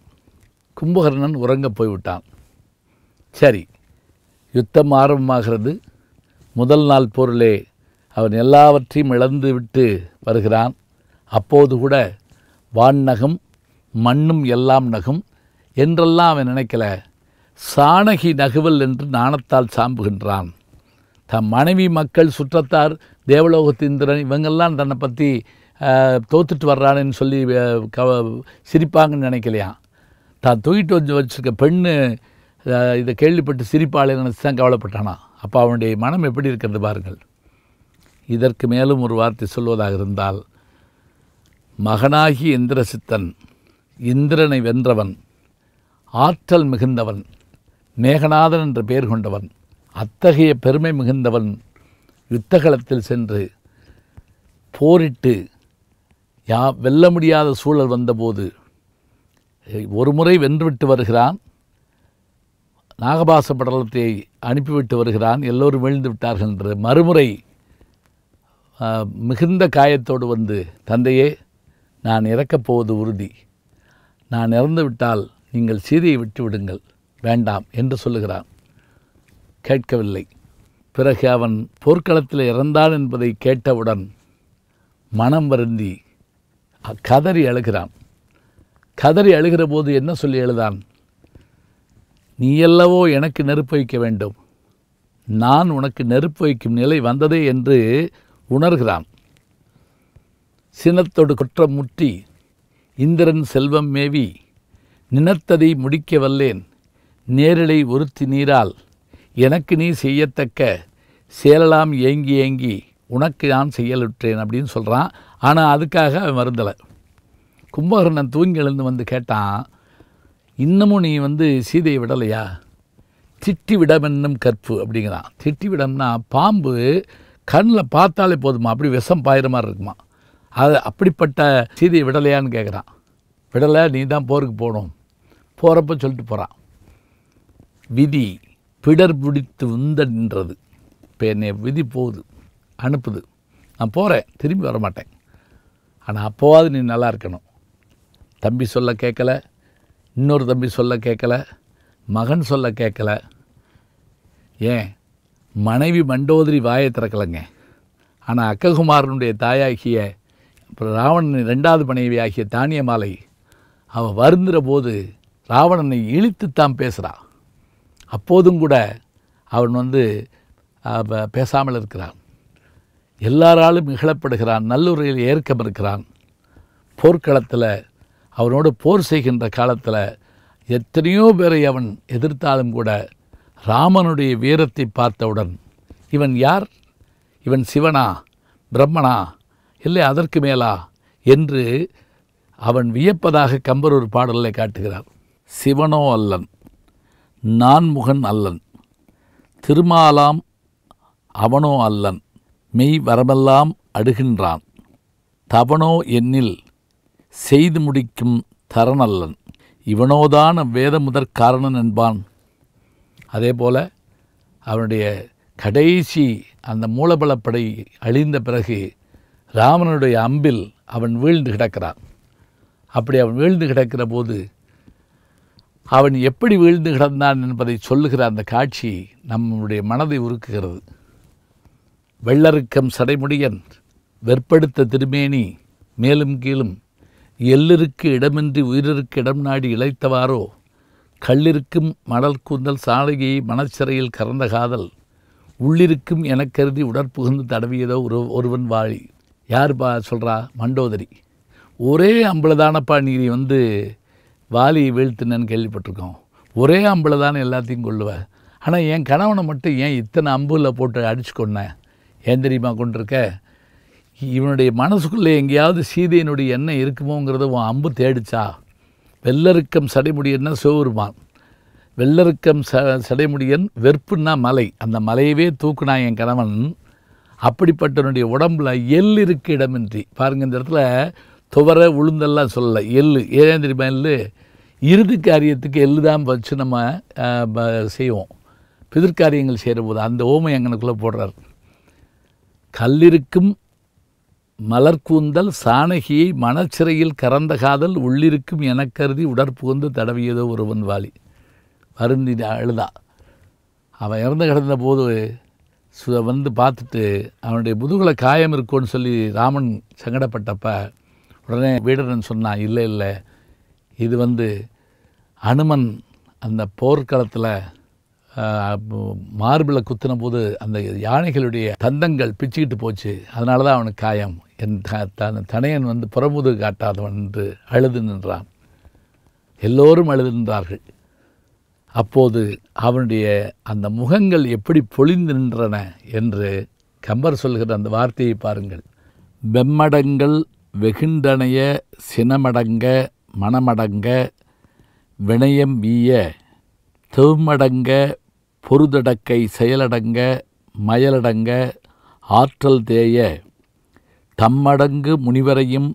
கும்பகர்ணன் உறங்க போய்விட்டான் சரி யுத்தம் ஆரம்பமாகிறது முதல் நாள் பொருளே அவன் எல்லாவற்றையும் இழந்து விட்டு வருகிறான் அப்போது கூட வான் நகும் மண்ணும் எல்லாம் நகும் என்றெல்லாம் அவன் நினைக்கல சாணகி நகுவல் என்று நாணத்தால் சாம்புகின்றான் தம் மனைவி மக்கள் சுற்றத்தார் தேவலோகத்திந்திரன் இவங்கெல்லாம் தன்னை பற்றி தோத்துட்டு வர்றானுன்னு சொல்லி க சிரிப்பாங்கன்னு நினைக்கலையா தான் தூக்கிட்டு வந்து வச்சுருக்க பெண்ணு இதை கேள்விப்பட்டு சிரிப்பாளர் நினச்சி தான் கவலைப்பட்டானா அப்போ அவனுடைய மனம் எப்படி இருக்கிறது பாருங்கள் இதற்கு மேலும் ஒரு வார்த்தை சொல்வதாக இருந்தால் மகனாகி இந்திரசித்தன் இந்திரனை வென்றவன் ஆற்றல் மிகுந்தவன் மேகநாதன் என்ற பெயர் கொண்டவன் அத்தகைய பெருமை மிகுந்தவன் யுத்தகலத்தில் சென்று போரிட்டு யா வெல்ல முடியாத சூழல் வந்தபோது ஒரு முறை வென்றுவிட்டு வருகிறான் நாகபாச படலத்தை அனுப்பிவிட்டு வருகிறான் எல்லோரும் விழுந்து விட்டார்கள் என்று மறுமுறை மிகுந்த காயத்தோடு வந்து தந்தையே நான் இறக்கப் போவது உறுதி நான் இறந்து விட்டால் நீங்கள் சீதையை விட்டு விடுங்கள் வேண்டாம் என்று சொல்லுகிறான் கேட்கவில்லை பிறகு அவன் போர்க்களத்தில் இறந்தான் என்பதை கேட்டவுடன் மனம் வருந்தி கதறி அழுகிறான் கதறி அழுகிற போது என்ன சொல்லி எழுதான் நீ எனக்கு நெருப்பு வைக்க வேண்டும் நான் உனக்கு நெருப்பு வைக்கும் நிலை வந்ததே என்று உணர்கிறான் சினத்தோடு குற்றம் முற்றி இந்திரன் செல்வம் மேவி நினத்ததை முடிக்க வல்லேன் நேரிலை ஒருத்தி நீரால் எனக்கு நீ செய்யத்தக்க சேலலாம் ஏங்கி ஏங்கி உனக்கு நான் செய்யலுற்றேன் அப்படின்னு சொல்கிறான் ஆனால் அதுக்காக அவன் மருந்தலை கும்பகர்ணன் தூங்கி எழுந்து வந்து கேட்டான் இன்னமும் நீ வந்து சீதையை விடலையா திட்டிவிடம் என்னும் கற்பு அப்படிங்கிறான் திட்டிவிடம்னா பாம்பு கண்ணில் பார்த்தாலே போதுமா அப்படி விஷம் பாயிற மாதிரி இருக்குமா அது அப்படிப்பட்ட சீதையை விடலையான்னு கேட்குறான் விடலை நீ தான் போருக்கு போகணும் போகிறப்ப சொல்லிட்டு போகிறான் விதி பிடர் பிடித்து உந்த நின்றது இப்போ என்னை விதி போகுது அனுப்புது நான் போகிறேன் திரும்பி வரமாட்டேன் ஆனால் அப்போவாது நீ நல்லா இருக்கணும் தம்பி சொல்ல கேட்கல இன்னொரு தம்பி சொல்ல கேட்கல மகன் சொல்ல கேட்கல ஏன் மனைவி மண்டோதரி வாயை திறக்கலைங்க ஆனால் அக்ககுமாரனுடைய தாயாகிய அப்புறம் ராவணன் ரெண்டாவது மனைவி ஆகிய தானிய மாலை அவள் வருந்துகிற போது ராவணனை இழித்து தான் பேசுகிறாள் அப்போதும் கூட அவன் வந்து பேசாமல் இருக்கிறான் எல்லாராலும் இகழப்படுகிறான் நல்லுறையில் ஏற்கம் இருக்கிறான் போர்க்களத்தில் அவனோடு போர் செய்கின்ற காலத்தில் எத்தனையோ பேரை அவன் எதிர்த்தாலும் கூட ராமனுடைய வீரத்தை பார்த்தவுடன் இவன் யார் இவன் சிவனா பிரம்மனா இல்லை அதற்கு மேலா என்று அவன் வியப்பதாக கம்பரூர் பாடலை காட்டுகிறார் சிவனோ அல்லன் நான்முகன் அல்லன் திருமாலாம் அவனோ அல்லன் மெய் வரமெல்லாம் அடுகின்றான் தவனோ என்னில் செய்து முடிக்கும் தரனல்லன் இவனோதான் அவ்வேத முதற் காரணன் என்பான் அதே போல அவனுடைய கடைசி அந்த மூலபலப்படை அழிந்த பிறகு ராமனுடைய அம்பில் அவன் வீழ்ந்து கிடக்கிறான் அப்படி அவன் வீழ்ந்து கிடக்கிற போது அவன் எப்படி வீழ்ந்து கிடந்தான் என்பதை சொல்லுகிற அந்த காட்சி நம்முடைய மனதை உருக்குகிறது வெள்ளருக்கம் சடைமுடியன் வெற்படுத்த திருமேனி மேலும் கீழும் எல்லிருக்கு இடமின்றி உயிரிற்கு இடம் நாடி இழைத்தவாரோ கள்ளிருக்கும் மணல் கூந்தல் சாலையை மனச்சிறையில் கறந்த காதல் உள்ளிருக்கும் என கருதி உடற்புகுந்து தடவியதோ ஒரு ஒருவன் வாழி யார் பா சொல்கிறா மண்டோதரி ஒரே அம்பளதானப்பா நீ வந்து வாலியை வீழ்த்தினு கேள்விப்பட்டிருக்கோம் ஒரே அம்பில் தானே எல்லாத்தையும் கொள்ளுவேன் ஆனால் என் கணவனை மட்டும் ஏன் இத்தனை அம்புல போட்டு அடிச்சு கொண்டேன் ஏன் தெரியுமா கொண்டிருக்க இவனுடைய மனசுக்குள்ளே எங்கேயாவது சீதையினுடைய எண்ணம் இருக்குமோங்கிறத உன் அம்பு தேடிச்சா வெள்ளருக்கம் சடைமுடியன்னா சிவருமான் வெள்ளருக்கம் ச சடைமுடியன் வெறுப்புன்னா மலை அந்த மலையவே தூக்குனா என் கணவன் அப்படிப்பட்டவனுடைய உடம்புல எள் இருக்கு இடமின்றி பாருங்க இந்த இடத்துல துவர உளுந்தெல்லாம் சொல்லலை எள்ளு ஏன் தெரியுமா எள்ளு இறுதி காரியத்துக்கு எள்ளுதான் வச்சு நம்ம செய்வோம் பிதிர்காரியங்கள் செய்கிற போது அந்த ஓமை எங்கனுக்குள்ளே போடுறார் கல்லிருக்கும் மலர்கூந்தல் சாணகியை மனச்சிறையில் கறந்த காதல் உள்ளிருக்கும் என கருதி உடற்புகுந்து தடவியதோ ஒருவன் வாலி வருந்தி அழுதா அவன் இறந்து கிடந்த போது சு வந்து பார்த்துட்டு அவனுடைய முதுகில் காயம் இருக்கும்னு சொல்லி ராமன் சங்கடப்பட்டப்ப உடனே வீடரன் சொன்னான் இல்லை இல்லை இது வந்து அனுமன் அந்த போர்க்களத்தில் மார்பிளை குத்தின போது அந்த யானைகளுடைய தந்தங்கள் பிச்சுக்கிட்டு போச்சு அதனால தான் அவனுக்கு காயம் என் தன் தனையன் வந்து புறமுது காட்டாதவன் என்று அழுது நின்றான் எல்லோரும் அழுது நின்றார்கள் அப்போது அவனுடைய அந்த முகங்கள் எப்படி பொழிந்து நின்றன என்று கம்பர் சொல்கிற அந்த வார்த்தையை பாருங்கள் வெம்மடங்கள் வெகுண்டனைய சினமடங்க மணமடங்க வினயம் வீய தெவ்மடங்க பொருதடக்கை செயலடங்க மயலடங்க ஆற்றல் தேய தம்மடங்கு முனிவரையும்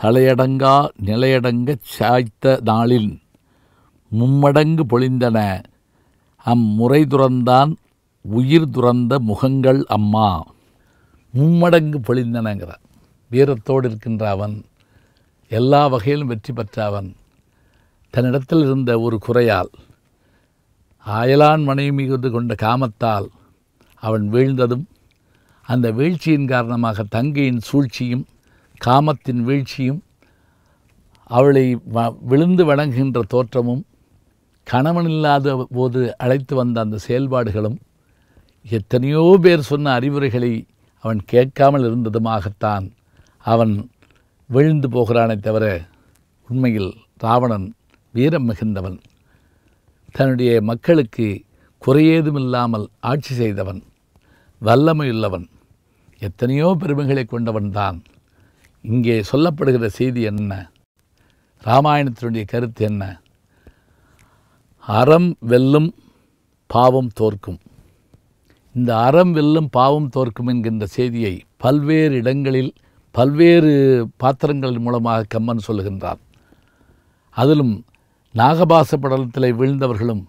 தலையடங்கா நிலையடங்கச் சாய்த்த நாளில் மும்மடங்கு பொழிந்தன அம்முறை துறந்தான் உயிர் துறந்த முகங்கள் அம்மா மும்மடங்கு பொழிந்தனங்கிற வீரத்தோடு இருக்கின்ற அவன் எல்லா வகையிலும் வெற்றி பெற்ற அவன் தன்னிடத்தில் இருந்த ஒரு குறையால் ஆயலான் மனைவி மிகுந்து கொண்ட காமத்தால் அவன் வீழ்ந்ததும் அந்த வீழ்ச்சியின் காரணமாக தங்கையின் சூழ்ச்சியும் காமத்தின் வீழ்ச்சியும் அவளை வ விழுந்து வணங்குகின்ற தோற்றமும் கணவனில்லாத போது அழைத்து வந்த அந்த செயல்பாடுகளும் எத்தனையோ பேர் சொன்ன அறிவுரைகளை அவன் கேட்காமல் இருந்ததுமாகத்தான் அவன் விழுந்து போகிறானே தவிர உண்மையில் ராவணன் வீரம் மிகுந்தவன் தன்னுடைய மக்களுக்கு குறையேதுமில்லாமல் ஆட்சி செய்தவன் வல்லமையுள்ளவன் எத்தனையோ பெருமைகளை கொண்டவன் தான் இங்கே சொல்லப்படுகிற செய்தி என்ன ராமாயணத்தினுடைய கருத்து என்ன அறம் வெல்லும் பாவம் தோற்கும் இந்த அறம் வெல்லும் பாவம் தோற்கும் என்கின்ற செய்தியை பல்வேறு இடங்களில் பல்வேறு பாத்திரங்கள் மூலமாக கம்மன் சொல்லுகின்றான் அதிலும் நாகபாச படலத்தில் வீழ்ந்தவர்களும்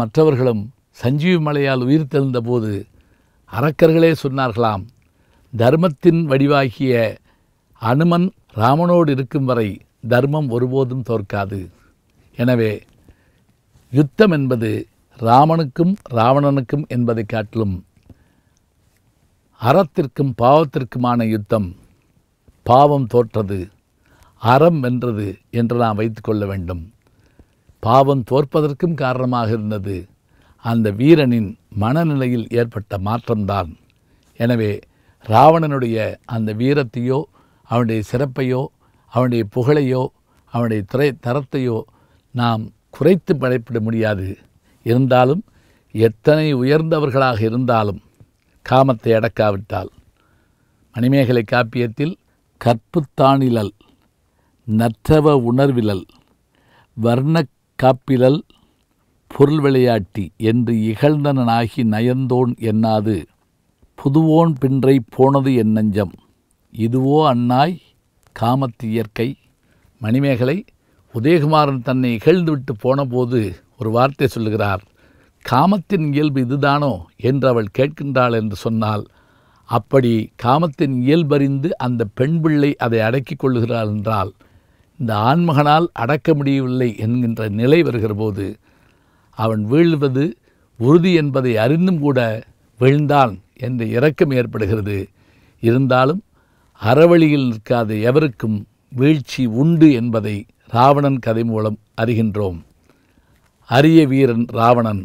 மற்றவர்களும் சஞ்சீவி மலையால் உயிர் தெழுந்தபோது அரக்கர்களே சொன்னார்களாம் தர்மத்தின் வடிவாகிய அனுமன் ராமனோடு இருக்கும் வரை தர்மம் ஒருபோதும் தோற்காது எனவே யுத்தம் என்பது ராமனுக்கும் ராவணனுக்கும் என்பதை காட்டிலும் அறத்திற்கும் பாவத்திற்குமான யுத்தம் பாவம் தோற்றது அறம் வென்றது என்று நாம் வைத்துக்கொள்ள வேண்டும் பாவம் தோற்பதற்கும் காரணமாக இருந்தது அந்த வீரனின் மனநிலையில் ஏற்பட்ட மாற்றம்தான் எனவே ராவணனுடைய அந்த வீரத்தையோ அவனுடைய சிறப்பையோ அவனுடைய புகழையோ அவனுடைய துறை தரத்தையோ நாம் குறைத்து படைப்பிட முடியாது இருந்தாலும் எத்தனை உயர்ந்தவர்களாக இருந்தாலும் காமத்தை அடக்காவிட்டால் மணிமேகலை காப்பியத்தில் கற்புத்தானிலல் நற்றவ உணர்விலல் வர்ணக் காப்பிலல் பொருள் விளையாட்டி என்று இகழ்ந்தனாகி நயந்தோன் என்னாது புதுவோன் பின்றை போனது என் நெஞ்சம் இதுவோ அன்னாய் காமத்து இயற்கை மணிமேகலை உதயகுமாரன் தன்னை இகழ்ந்துவிட்டு போனபோது ஒரு வார்த்தை சொல்லுகிறார் காமத்தின் இயல்பு இதுதானோ என்று அவள் கேட்கின்றாள் என்று சொன்னால் அப்படி காமத்தின் இயல்பறிந்து அந்த பெண் பிள்ளை அதை அடக்கிக் கொள்ளுகிறாள் என்றால் இந்த ஆண்மகனால் அடக்க முடியவில்லை என்கின்ற நிலை வருகிற போது அவன் வீழ்வது உறுதி என்பதை அறிந்தும் கூட வீழ்ந்தான் என்ற இரக்கம் ஏற்படுகிறது இருந்தாலும் அறவழியில் நிற்காத எவருக்கும் வீழ்ச்சி உண்டு என்பதை ராவணன் கதை மூலம் அறிகின்றோம் அரிய வீரன் ராவணன்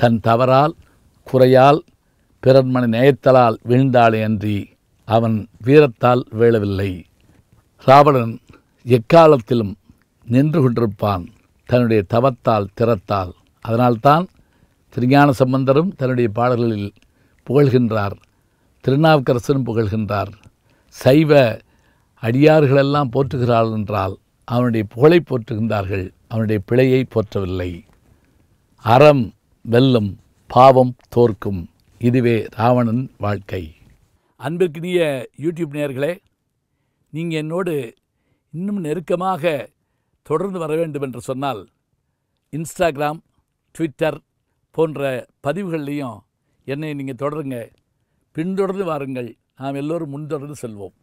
தன் தவறால் குறையால் பிறர் நேயத்தலால் வீழ்ந்தாளே அன்றி அவன் வீரத்தால் வீழவில்லை ராவணன் எக்காலத்திலும் நின்று கொண்டிருப்பான் தன்னுடைய தவத்தால் திறத்தால் அதனால்தான் திருஞான சம்பந்தரும் தன்னுடைய பாடல்களில் புகழ்கின்றார் திருநாவுக்கரசரும் புகழ்கின்றார் சைவ அடியார்களெல்லாம் போற்றுகிறாள் என்றால் அவனுடைய புகழை போற்றுகின்றார்கள் அவனுடைய பிழையை போற்றவில்லை அறம் வெல்லும் பாவம் தோற்கும் இதுவே ராவணன் வாழ்க்கை அன்பிற்கினிய யூடியூப் நேர்களே நீங்கள் என்னோடு இன்னும் நெருக்கமாக தொடர்ந்து வர வேண்டும் என்று சொன்னால் இன்ஸ்டாகிராம் ட்விட்டர் போன்ற பதிவுகள்லேயும் என்னை நீங்கள் தொடருங்க பின்தொடர்ந்து வாருங்கள் நாம் எல்லோரும் முன்தொடர்ந்து செல்வோம்